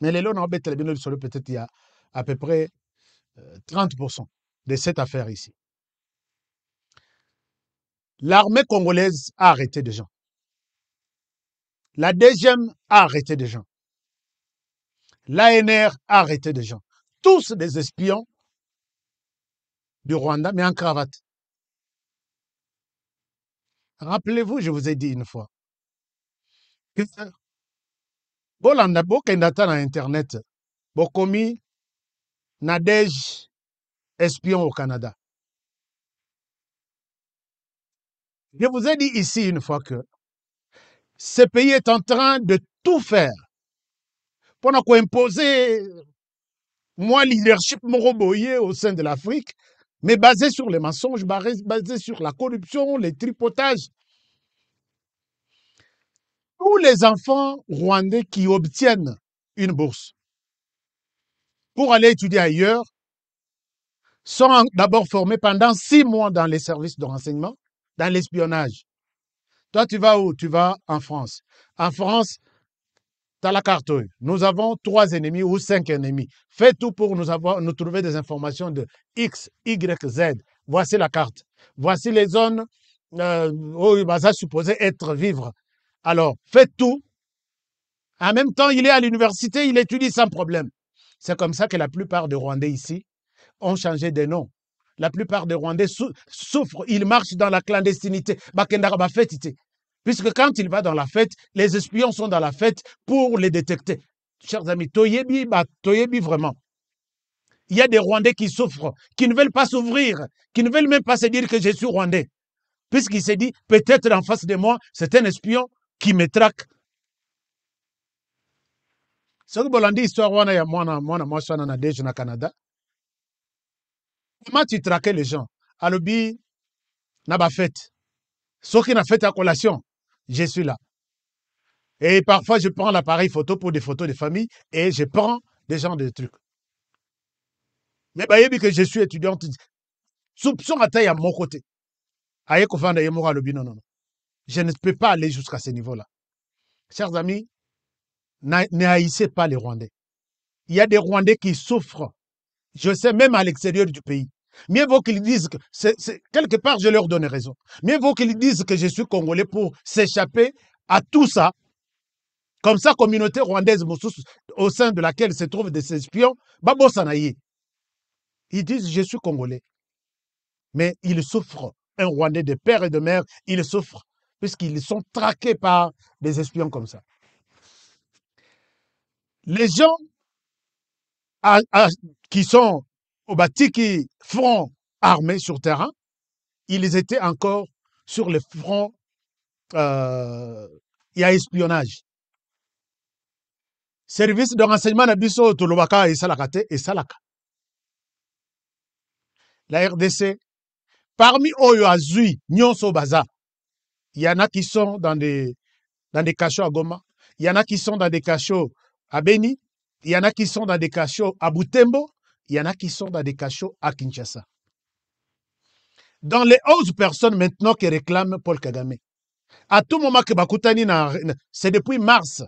Mais les lots n'ont peut-être il y a à peu près 30% euh, de cette affaire ici. L'armée congolaise a arrêté des gens. La deuxième a arrêté des gens. L'ANR a arrêté des gens. Tous des espions du Rwanda, mais en cravate. Rappelez-vous, je vous ai dit une fois, que bolanda internet bokomi nadège espion au Canada. Je vous ai dit ici une fois que ce pays est en train de tout faire pour imposer moi leadership moroboyé au sein de l'Afrique mais basé sur les mensonges, basé sur la corruption, les tripotages. Tous les enfants rwandais qui obtiennent une bourse pour aller étudier ailleurs sont d'abord formés pendant six mois dans les services de renseignement, dans l'espionnage. Toi, tu vas où Tu vas en France. En France, la carte, nous avons trois ennemis ou cinq ennemis. Fais tout pour nous, avoir, nous trouver des informations de X, Y, Z. Voici la carte. Voici les zones euh, où il va supposer être, vivre. Alors, fais tout. En même temps, il est à l'université, il étudie sans problème. C'est comme ça que la plupart des Rwandais ici ont changé de nom. La plupart des Rwandais souffrent, ils marchent dans la clandestinité. Puisque quand il va dans la fête, les espions sont dans la fête pour les détecter. Chers amis, Toyebi, bah, Toyebi vraiment. Il y a des Rwandais qui souffrent, qui ne veulent pas s'ouvrir, qui ne veulent même pas se dire que je suis Rwandais. Puisqu'il s'est dit, peut-être en face de moi, c'est un espion qui me traque. canada comment tu traquais les gens alobi na Sauf soki na fait la collation je suis là. Et parfois, je prends l'appareil photo pour des photos de famille et je prends des gens de trucs. Mais bah, que je suis étudiante. Soupçon à taille à mon côté. Non, non, Je ne peux pas aller jusqu'à ce niveau-là. Chers amis, ne haïssez pas les Rwandais. Il y a des Rwandais qui souffrent. Je sais, même à l'extérieur du pays. Mieux vaut qu'ils disent que, quelque part, je leur donne raison. Mieux vaut qu'ils disent que je suis congolais pour s'échapper à tout ça. Comme ça, communauté rwandaise, au sein de laquelle se trouvent des espions, Babo ils disent je suis congolais. Mais ils souffrent. Un Rwandais de père et de mère, ils souffrent. Puisqu'ils sont traqués par des espions comme ça. Les gens qui sont au qui front armé sur terrain, ils étaient encore sur le front, il euh, y a espionnage. Service de renseignement et Salakate et Salaka. La RDC, parmi oyazui Baza, il y en a qui sont dans des, dans des cachots à Goma, il y en a qui sont dans des cachots à Beni, il y en a qui sont dans des cachots à Boutembo, il y en a qui sont dans des cachots à Kinshasa. Dans les 11 personnes maintenant qui réclament Paul Kagame, à tout moment que Bakutani, c'est depuis mars.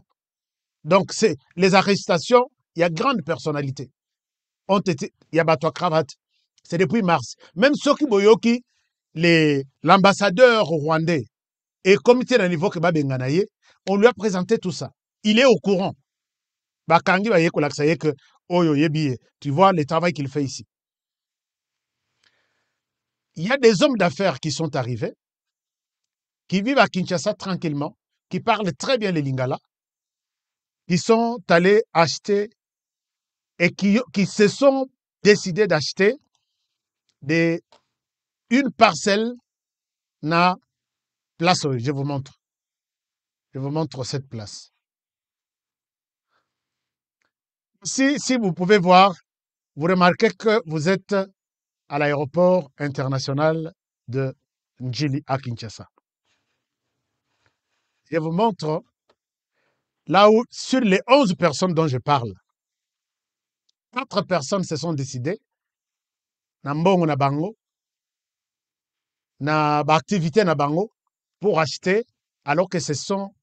Donc, c'est les arrestations, il y a grandes personnalités. Ont été, il y a Batoa Cravate, c'est depuis mars. Même Soki Boyoki, l'ambassadeur rwandais et le comité d'un niveau que Babenganaye, on lui a présenté tout ça. Il est au courant. Bakangi, que tu vois le travail qu'il fait ici. Il y a des hommes d'affaires qui sont arrivés, qui vivent à Kinshasa tranquillement, qui parlent très bien les Lingala, qui sont allés acheter et qui, se sont décidés d'acheter une parcelle na place. Je vous montre. Je vous montre cette place. Si, vous pouvez voir, vous remarquez que vous êtes à l'aéroport international de Njili à Kinshasa. Je vous montre là où, sur les 11 personnes dont je parle, quatre personnes se sont décidées, na na bango, pour acheter, alors que ce sont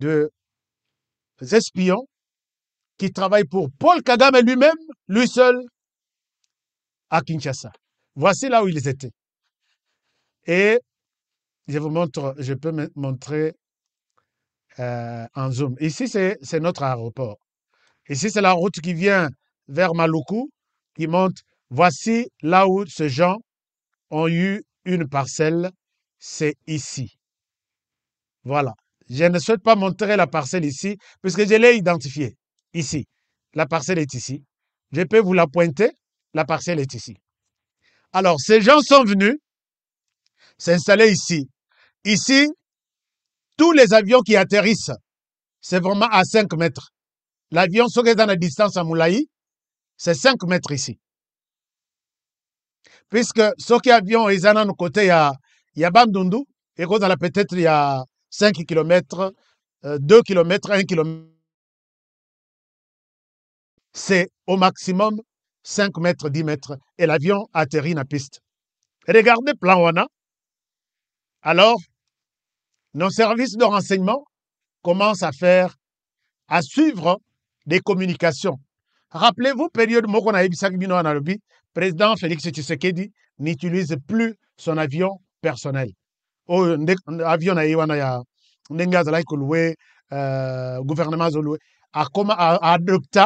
des espions qui travaille pour Paul Kagame lui-même, lui seul, à Kinshasa. Voici là où ils étaient. Et je vous montre, je peux me montrer euh, en zoom. Ici, c'est notre aéroport. Ici, c'est la route qui vient vers Maluku, qui monte. Voici là où ces gens ont eu une parcelle. C'est ici. Voilà. Je ne souhaite pas montrer la parcelle ici, puisque je l'ai identifiée ici. La parcelle est ici. Je peux vous la pointer. La parcelle est ici. Alors, ces gens sont venus s'installer ici. Ici, tous les avions qui atterrissent, c'est vraiment à 5 mètres. L'avion, ce dans la distance à Moulaï, c'est 5 mètres ici. Puisque ce qui avion, ils en ont côté, il y a Bandundu, et dans la peut-être, il y a 5 km, 2 km, 1 km c'est au maximum 5 mètres, 10 mètres, et l'avion atterrit à la piste. Regardez Plan Wana. Alors, nos services de renseignement commencent à faire, à suivre des communications. Rappelez-vous, période Mokona Ebisakbino président Félix Tshisekedi n'utilise plus son avion personnel. L'avion avion na ya euh, gouvernement a adopté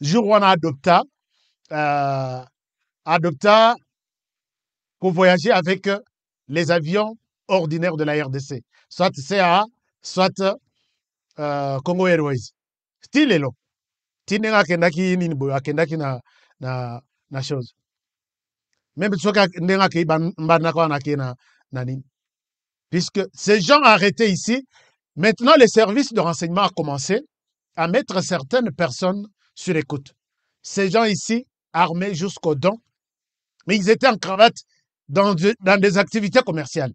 Juan adopta, euh, adopta pour voyager avec euh, les avions ordinaires de la RDC, soit CAA, soit euh, Congo Airways. C'est Tine akendaki nini boyo akendaki na na na choses. Même si ndenga ke na kwa ki na na nini. Puisque ces gens arrêtés ici, maintenant les services de renseignement ont commencé à mettre certaines personnes sur écoute. Ces gens ici, armés jusqu'aux dents, mais ils étaient en cravate dans, dans des activités commerciales.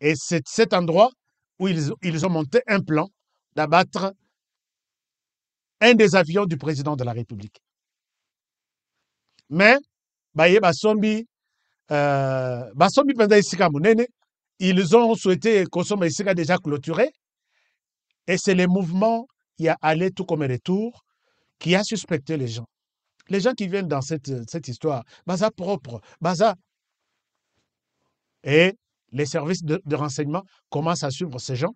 Et c'est cet endroit où ils, ont monté un plan d'abattre un des avions du président de la République. Mais, baye basombi, euh, ils ont souhaité consommer soit déjà clôturé. Et c'est le mouvement, qui a allé tout comme retour, qui a suspecté les gens. Les gens qui viennent dans cette, cette histoire, Baza propre, Baza. Et les services de, renseignement commencent à suivre ces gens.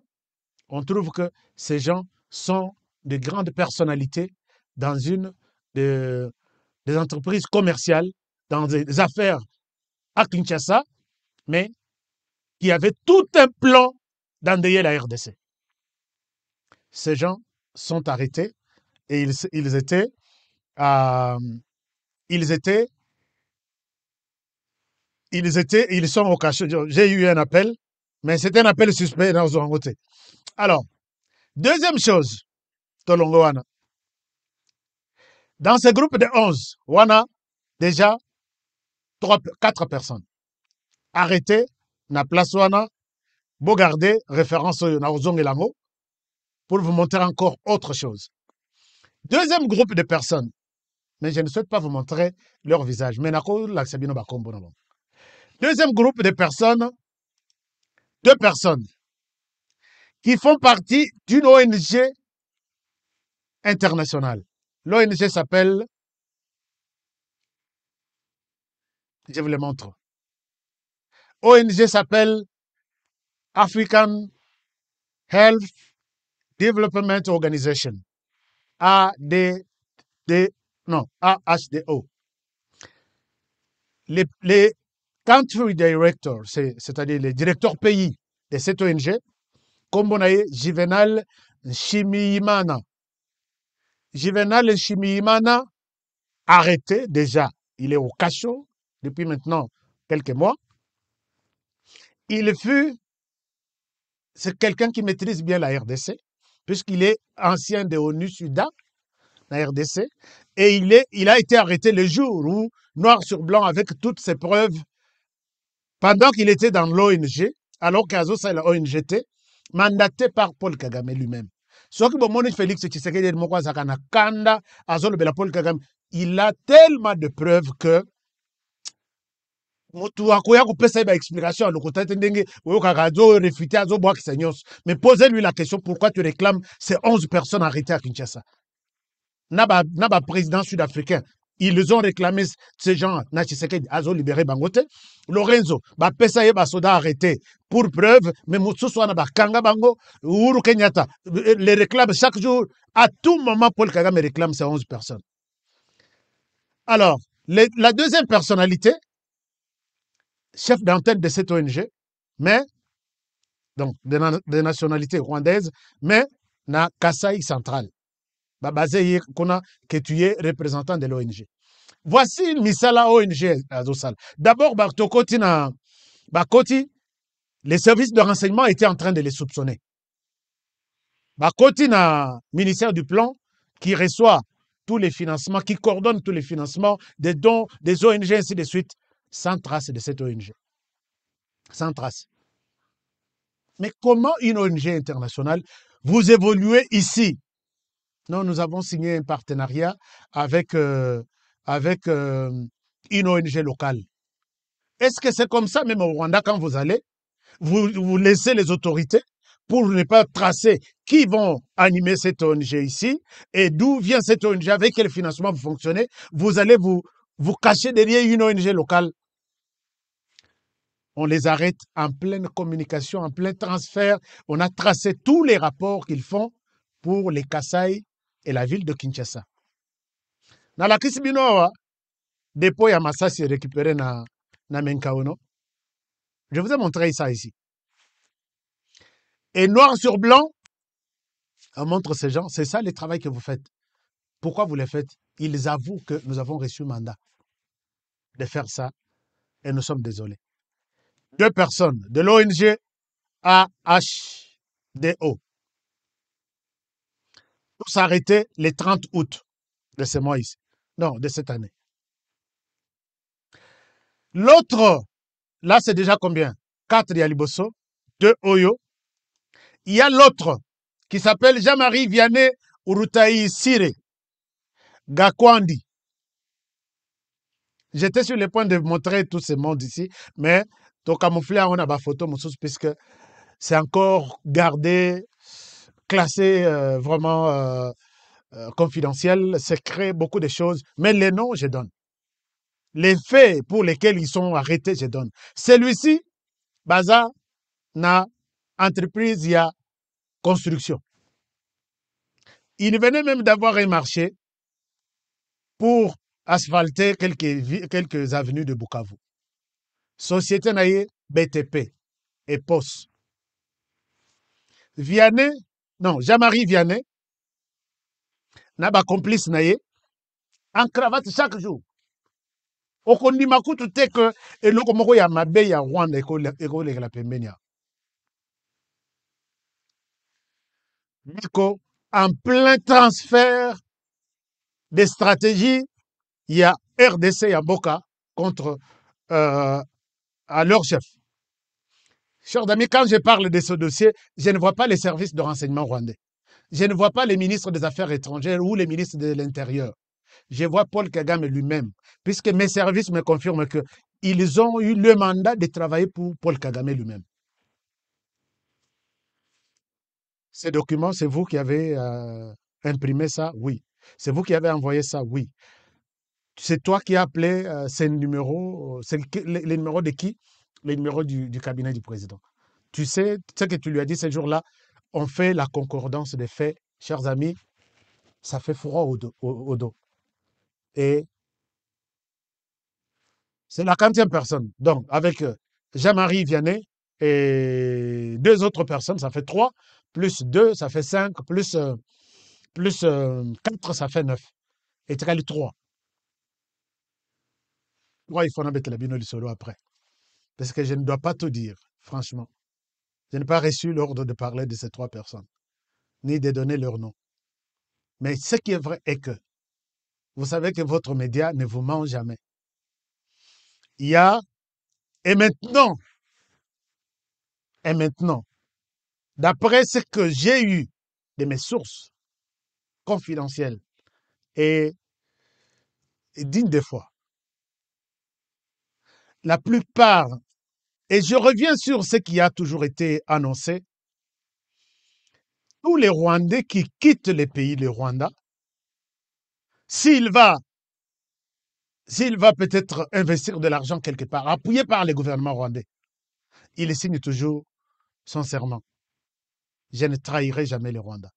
On trouve que ces gens sont de grandes personnalités dans une de, des entreprises commerciales, dans des, affaires à Kinshasa, mais qui avaient tout un plan d'endayer la RDC. Ces gens sont arrêtés et ils, étaient, euh, ils étaient, ils étaient, ils sont au cachet. J'ai eu un appel, mais c'était un appel suspect dans un côté. Alors, deuxième chose, Dans ce groupe de 11, Wana, déjà quatre 4 personnes arrêtées na place wana beau garder référence et pour vous montrer encore autre chose Deuxième groupe de personnes, mais je ne souhaite pas vous montrer leur visage. Deuxième groupe de personnes, deux personnes qui font partie d'une ONG internationale. L'ONG s'appelle, je vous le montre, ONG s'appelle African Health Development Organization. A-D-D, non, AHDO. Les, les country directors, c'est-à-dire les directeurs pays de cette ONG, comme on a eu Juvenal Shimiimana. arrêté déjà, il est au cachot depuis maintenant quelques mois. Il fut, c'est quelqu'un qui maîtrise bien la RDC, puisqu'il est ancien de onu sudan la RDC, et il, est, il a été arrêté le jour où, noir sur blanc, avec toutes ses preuves, pendant qu'il était dans l'ONG, alors qu'Azosa est l'ONGT mandaté par Paul Kagame lui-même. soki Monique félix tshisekedi moko azalaka kanda azolobela paul kagame il a tellement de preuves que moto akoya kopesa je ne sais pas si vous azorefute mais posez lui la question pourquoi tu réclames ces 11 personnes arrêtées à kinshasa naba, président sud-africain ils ont réclamé ces gens ils ont libéré Bangote. lorenzo bapesa ye arrêté pour preuve mais mosusu wana Kanga bango uhuru kenyatta euh, les réclame chaque jour à tout moment paul kagame réclame ces 11 personnes alors la deuxième personnalité chef d'antenne de cette ong mais donc de, nationalité rwandaise mais na kasai centrale que tu es représentant de l'ONG. Voici Misala ONG Azosal. D'abord, bah, bah, les services de renseignement étaient en train de les soupçonner. Bah, ministère du Plan qui reçoit tous les financements, qui coordonne tous les financements, des dons, des ONG, ainsi de suite, sans trace de cette ONG. Sans trace. Mais comment une ONG internationale, vous évoluez ici, non, nous avons signé un partenariat avec, euh, avec euh, une ONG locale. Est-ce que c'est comme ça même au Rwanda quand vous allez vous, laissez les autorités pour ne pas tracer qui vont animer cette ONG ici et d'où vient cette ONG, avec quel financement vous fonctionnez, vous allez vous, vous cacher derrière une ONG locale. On les arrête en pleine communication, en plein transfert. On a tracé tous les rapports qu'ils font pour les Kassai et la ville de Kinshasa. Dans la crise awa dépôt ya masasi récupéré na, na Menkaono. Je vous ai montré ça ici. Et noir sur blanc, on montre ces gens. C'est ça le travail que vous faites. Pourquoi vous le faites Ils avouent que nous avons reçu mandat de faire ça et nous sommes désolés. Deux personnes de l'ONG h AHDO, pour s'arrêter le 30 août de ce mois ici. Non, de cette année. L'autre, là c'est déjà combien 4 Yaliboso, 2 Oyo. Il y a l'autre qui s'appelle Jean-Marie Vianney Urutaï Sire, Gakwandi. J'étais sur le point de montrer tous ces mondes ici, mais ton camouflage, on a ma photo, puisque c'est encore gardé classé euh, vraiment euh, euh, confidentiel, secret, beaucoup de choses. Mais les noms, je donne. Les faits pour lesquels ils sont arrêtés, je donne. Celui-ci, Baza, na entreprise, il y a construction. Il venait même d'avoir un marché pour asphalter quelques, quelques avenues de Bukavu. Société naie BTP et POS. Vianney non jean-marie vianney na pas complice, en cravate chaque jour okondima kutu te que eloko moko ya mabe ya rwanda de la Mais en plein transfert des de y a rdc ya BOKA contre euh, à leur chef Chers amis, quand je parle de ce dossier, je ne vois pas les services de renseignement rwandais. Je ne vois pas les ministres des Affaires étrangères ou les ministres de l'Intérieur. Je vois Paul Kagame lui-même, puisque mes services me confirment qu'ils ont eu le mandat de travailler pour Paul Kagame lui-même. Ces documents, c'est vous qui avez euh, imprimé ça Oui. C'est vous qui avez envoyé ça Oui. C'est toi qui as appelé euh, ces numéros. Euh, c'est les numéros de qui les numéros du, cabinet du président. Tu sais, ce que tu lui as dit ce jour là on fait la concordance des faits, chers amis, ça fait froid au, dos. Et c'est la quatrième personne. Donc, avec euh, Jean-Marie Vianney et deux autres personnes, ça fait trois, plus deux, ça fait cinq, plus, euh, plus euh, quatre, ça fait neuf. Et tu as trois. Ouais, il faut en mettre la binôme solo après. Parce que je ne dois pas tout dire, franchement. Je n'ai pas reçu l'ordre de parler de ces trois personnes, ni de donner leur nom. Mais ce qui est vrai est que vous savez que votre média ne vous ment jamais. Il y a, et maintenant, et maintenant, d'après ce que j'ai eu de mes sources confidentielles et, et dignes fois la plupart, et je reviens sur ce qui a toujours été annoncé, tous les Rwandais qui quittent le pays le Rwanda, s'il va, s'il va peut-être investir de l'argent quelque part, appuyé par le gouvernement rwandais, il signe toujours son serment. Je ne trahirai jamais le Rwanda.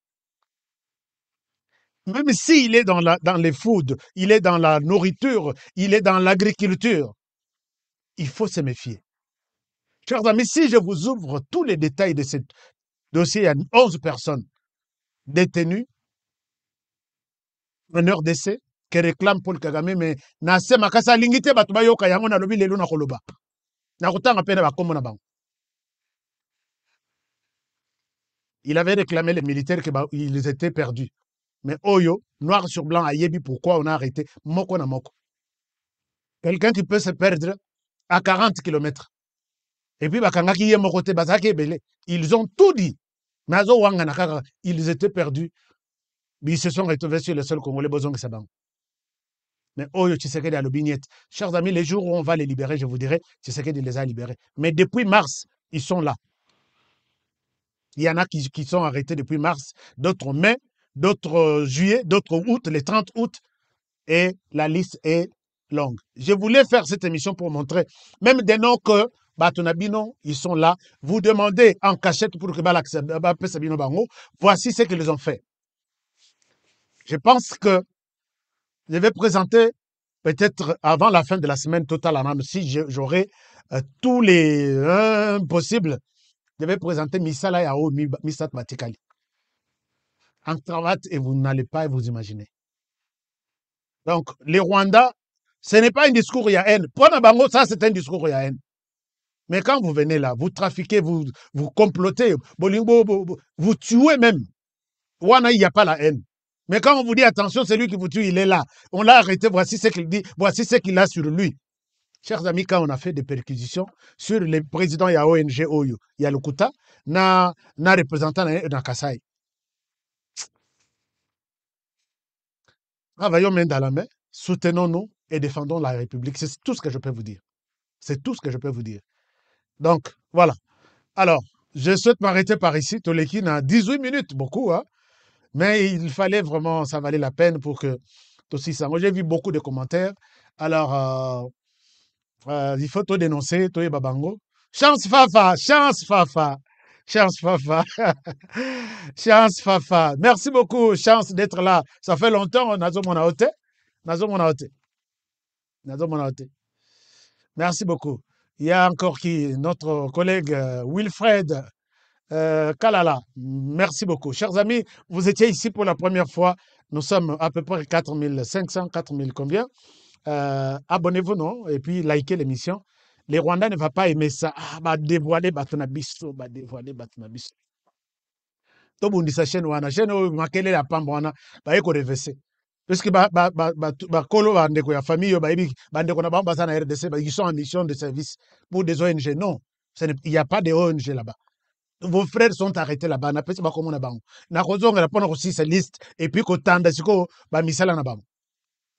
Même s'il est dans, la, dans les foods, il est dans la nourriture, il est dans l'agriculture, il faut se méfier. Chers amis, si je vous ouvre tous les détails de ce dossier il y a 11 personnes détenues en d'essai qui réclament Paul Kagame, mais Nassé Makasa Lingite na lobi na koloba. Na pena bango. Il avait réclamé les militaires qu'ils étaient perdus. Mais Oyo, noir sur blanc, a Yebi, pourquoi on a arrêté Moko na Quelqu'un qui peut se perdre à 40 km. Et puis, bakangaki a Ils ont tout dit. Mais ils étaient perdus. Mais Ils se sont retrouvés sur le sol congolais, bozong sabang. Mais Oyo Tshisekedi à bignette. Chers amis, les jours où on va les libérer, je vous dirai, Tshisekedi les a libérés. Mais depuis mars, ils sont là. Il y en a qui, qui sont arrêtés depuis mars, d'autres mai, d'autres euh, juillet, d'autres août, les 30 août. Et la liste est langue. Je voulais faire cette émission pour montrer même des noms que Batunabino, ils sont là. Vous demandez en cachette pour que Balaxabino euh, Bango. Voici ce qu'ils ont fait. Je pense que je vais présenter peut-être avant la fin de la semaine totale, même si j'aurai euh, tous les possibles, je vais présenter Misala Yao, Misat Matikali. En et vous n'allez pas vous imaginer. Donc, les Rwandais ce n'est pas un discours, il y a haine. ça c'est un discours, il y a haine. Mais quand vous venez là, vous trafiquez, vous, vous complotez, vous tuez même. il n'y a pas la haine. Mais quand on vous dit, attention, celui qui vous tue, il est là. On l'a arrêté, voici ce qu'il dit, voici ce qu'il a sur lui. Chers amis, quand on a fait des perquisitions sur le président il y a ONG il y a na, na représentant dans Kassai. Travaillons main dans la main, soutenons-nous, et défendons la République. C'est tout ce que je peux vous dire. C'est tout ce que je peux vous dire. Donc, voilà. Alors, je souhaite m'arrêter par ici. Toleki a 18 minutes, beaucoup, hein. Mais il fallait vraiment, ça valait la peine pour que Tossi moi J'ai vu beaucoup de commentaires. Alors, euh, euh, il faut tout dénoncer, Babango. Chance Fafa, chance Fafa, chance Fafa, chance Fafa. Merci beaucoup, chance d'être là. Ça fait longtemps, Nazo Monaote. Nazo Monaote. Merci beaucoup. Il y a encore qui Notre collègue euh, Wilfred euh, Kalala. Merci beaucoup. Chers amis, vous étiez ici pour la première fois. Nous sommes à peu près 4500, 4000 combien. Euh, abonnez-vous, non Et puis, likez l'émission. Les Rwandais ne vont pas aimer ça. Ah, bah, dévoiler Batonabiso, bah, dévoiler Tout le monde dit sa chaîne, wana chaîne, la bah, Puisque ba, ba, ba, ba, tu- bakolo bandeko ya famille oyo bayebi bandeko na bango baza na RDC ba- ils sont en mission de service pour des ONG. Non, Ce n'est- il y a pas de ONG là-bas. Vos frères sont arrêtés là-bas. Na pesi bakomo na bango. Na kozonga kozongela mpona kosisa liste et puis ko tanda siko ba misala na bango.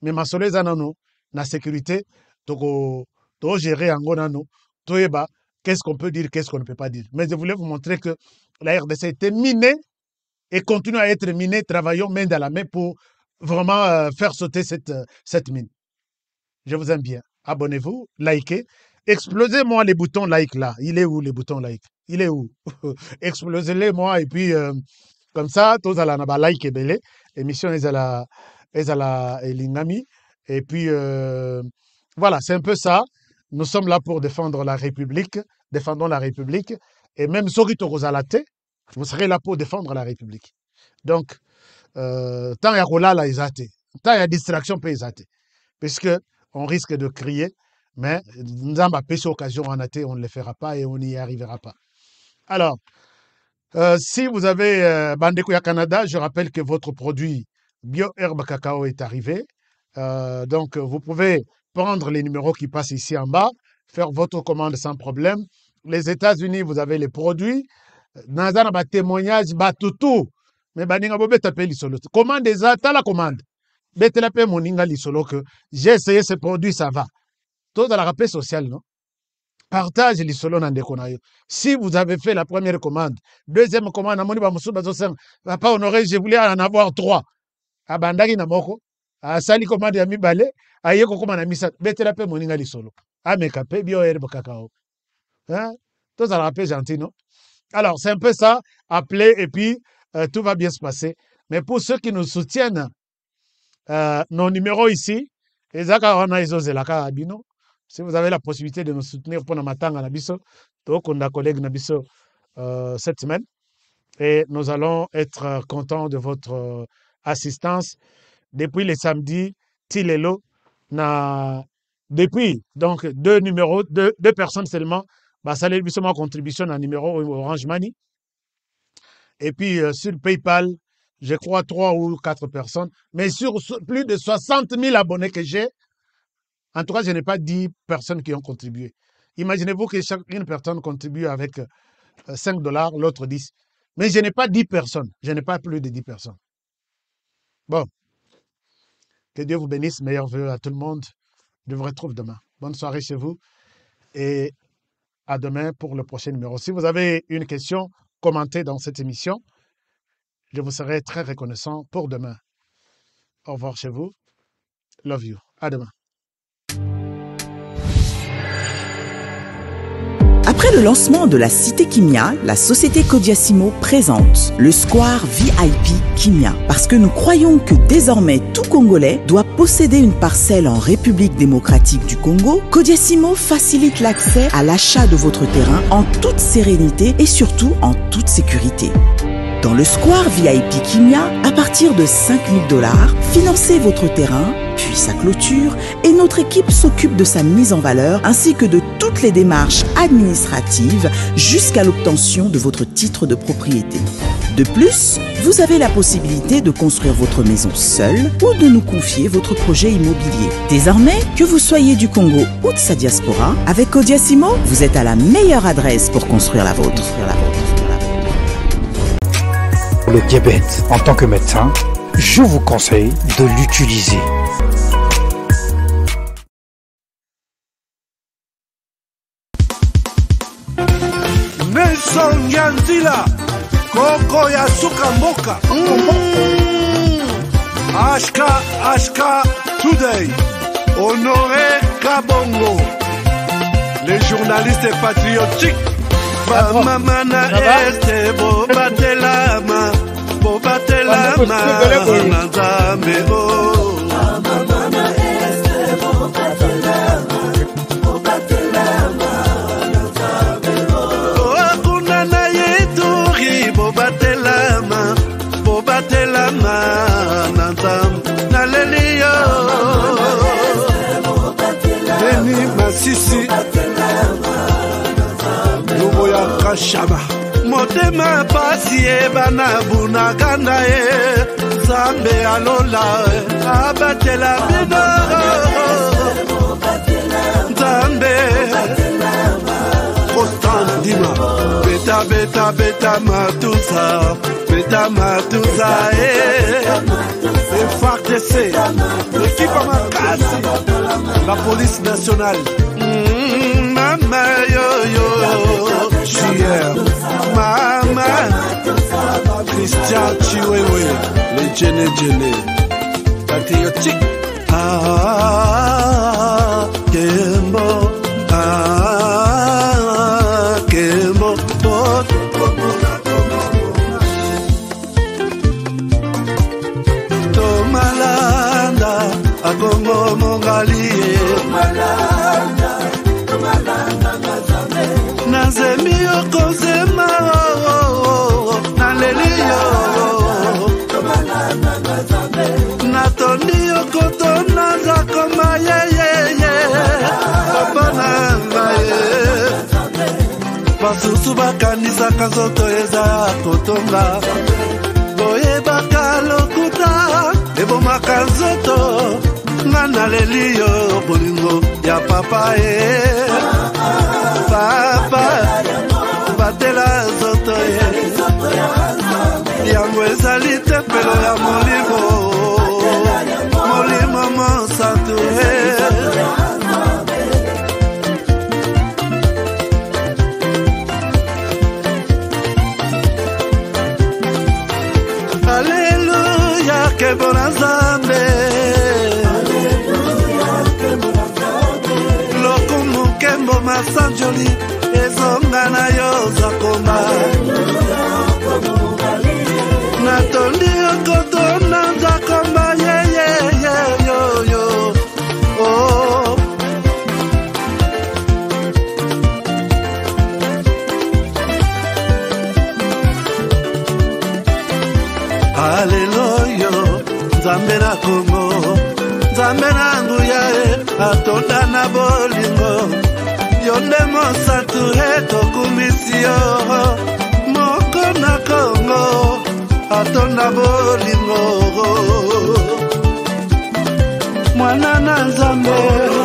me masolo eza nano na sécurité to toko togérer yango to eba qu'est-ce qu'on peut dire qu'est-ce qu'on ne peut pas dire mais je voulais vous montrer que la RDC était minée et continue à être minée travaillons main dans la main pour vraiment euh, faire sauter cette, euh, cette mine. Je vous aime bien. Abonnez-vous, likez. Explosez-moi les boutons like là. Il est où les boutons like Il est où Explosez-les moi et puis euh, comme ça, tous à la naba like et belé. Émission est à la l'ingami. Et puis voilà, c'est un peu ça. Nous sommes là pour défendre la République, défendons la République. Et même Sorito Rosalate, vous serez là pour défendre la République. Donc, euh, tant y y des athées. tant il y a distraction y a Parce puisque on risque de crier mais nous avons apesi occasion en athée, on ne le fera pas et on n'y arrivera pas alors euh, si vous avez euh, Canada, je rappelle que votre produit Bioherbe Cacao est arrivé. Euh, donc, vous pouvez prendre les numéros qui passent ici en bas, faire votre commande sans problème. Les États-Unis, vous avez les produits. Nazana témoignage ba toutou mais baninga bobeta mpe lisolo te commande t'as la commande betela pe moninga lisolo que j'ai essayé ce produit ça va Tout la rappel social non partage lisolo na ndeko na si vous avez fait la première commande deuxième commande va pas honorer je voulais en avoir trois abandaki na moko sali commande ya mibale aye kokóma na misato betela pe moninga lisolo hein Tout dans la rappel gentil non alors c'est un peu ça appeler et puis euh, tout va bien se passer. Mais pour ceux qui nous soutiennent, euh, nos numéros ici, si vous avez la possibilité de nous soutenir pour Namatanga Nabiso, a collègue Nabiso euh, cette semaine, et nous allons être contents de votre assistance depuis le samedi, Tilelo, na, depuis donc deux numéros, deux, deux personnes seulement, bah, ça a contribution à numéro Orange Money. Et puis euh, sur PayPal, je crois trois ou quatre personnes. Mais sur, plus de 60 000 abonnés que j'ai, en tout cas, je n'ai pas 10 personnes qui ont contribué. Imaginez-vous que chacune personne contribue avec 5 euh, dollars, l'autre 10. Mais je n'ai pas 10 personnes. Je n'ai pas plus de 10 personnes. Bon. Que Dieu vous bénisse. Meilleur vœux à tout le monde. Je vous retrouve demain. Bonne soirée chez vous. Et à demain pour le prochain numéro. Si vous avez une question, commenté dans cette émission. Je vous serai très reconnaissant pour demain. Au revoir chez vous. Love you. À demain. Après le lancement de la Cité Kimia, la société Kodiasimo présente le Square VIP Kimia. Parce que nous croyons que désormais tout Congolais doit posséder une parcelle en République démocratique du Congo, Kodiasimo facilite l'accès à l'achat de votre terrain en toute sérénité et surtout en toute sécurité. Dans le square VIP Kimia, à partir de 5000 dollars, financez votre terrain, puis sa clôture, et notre équipe s'occupe de sa mise en valeur ainsi que de toutes les démarches administratives jusqu'à l'obtention de votre titre de propriété. De plus, vous avez la possibilité de construire votre maison seule ou de nous confier votre projet immobilier. Désormais, que vous soyez du Congo ou de sa diaspora, avec Odiasimo, vous êtes à la meilleure adresse pour Construire la vôtre le diabète. En tant que médecin, je vous conseille de l'utiliser. Nelson Yandila, Coco Yasuka Moka, mmm. Ashka Ashka Today, Honoré Kabongo, les journalistes patriotiques, Mamana Estebo Batelama. po batelama oh, na nzambe o okuna na ye turi po batelama po batelama na nzambe naleli yo beni masisi loboyaka shaba motema pasi ebana bunaka na ye nzambe alola abatela bino nzambe kostandima betabeta matusa beta matusa e efardc ekipa makasi la police nationale mm, mama yoyo G L Mama Christian Chiwewe le jene jene Kati yo Ah Kembo kodona zakoma yeyeye papa na ngai basusu bakanisaka nzoto eza ya kotonga boyebaka lokuta ebomaka nzoto nga naleli yo bolingo ya papa ye papa batela nzoto ye yango ezali tempelo ya molimo désolé maman ça te Alléluia que bon azambe lokumu kembo masanjoli ezonga na yo zakoma natondi okoto na zakoma atonda na bolingo yo nde mosature tokumisi yo moko na kongo atonda bolingo mwana na nzambe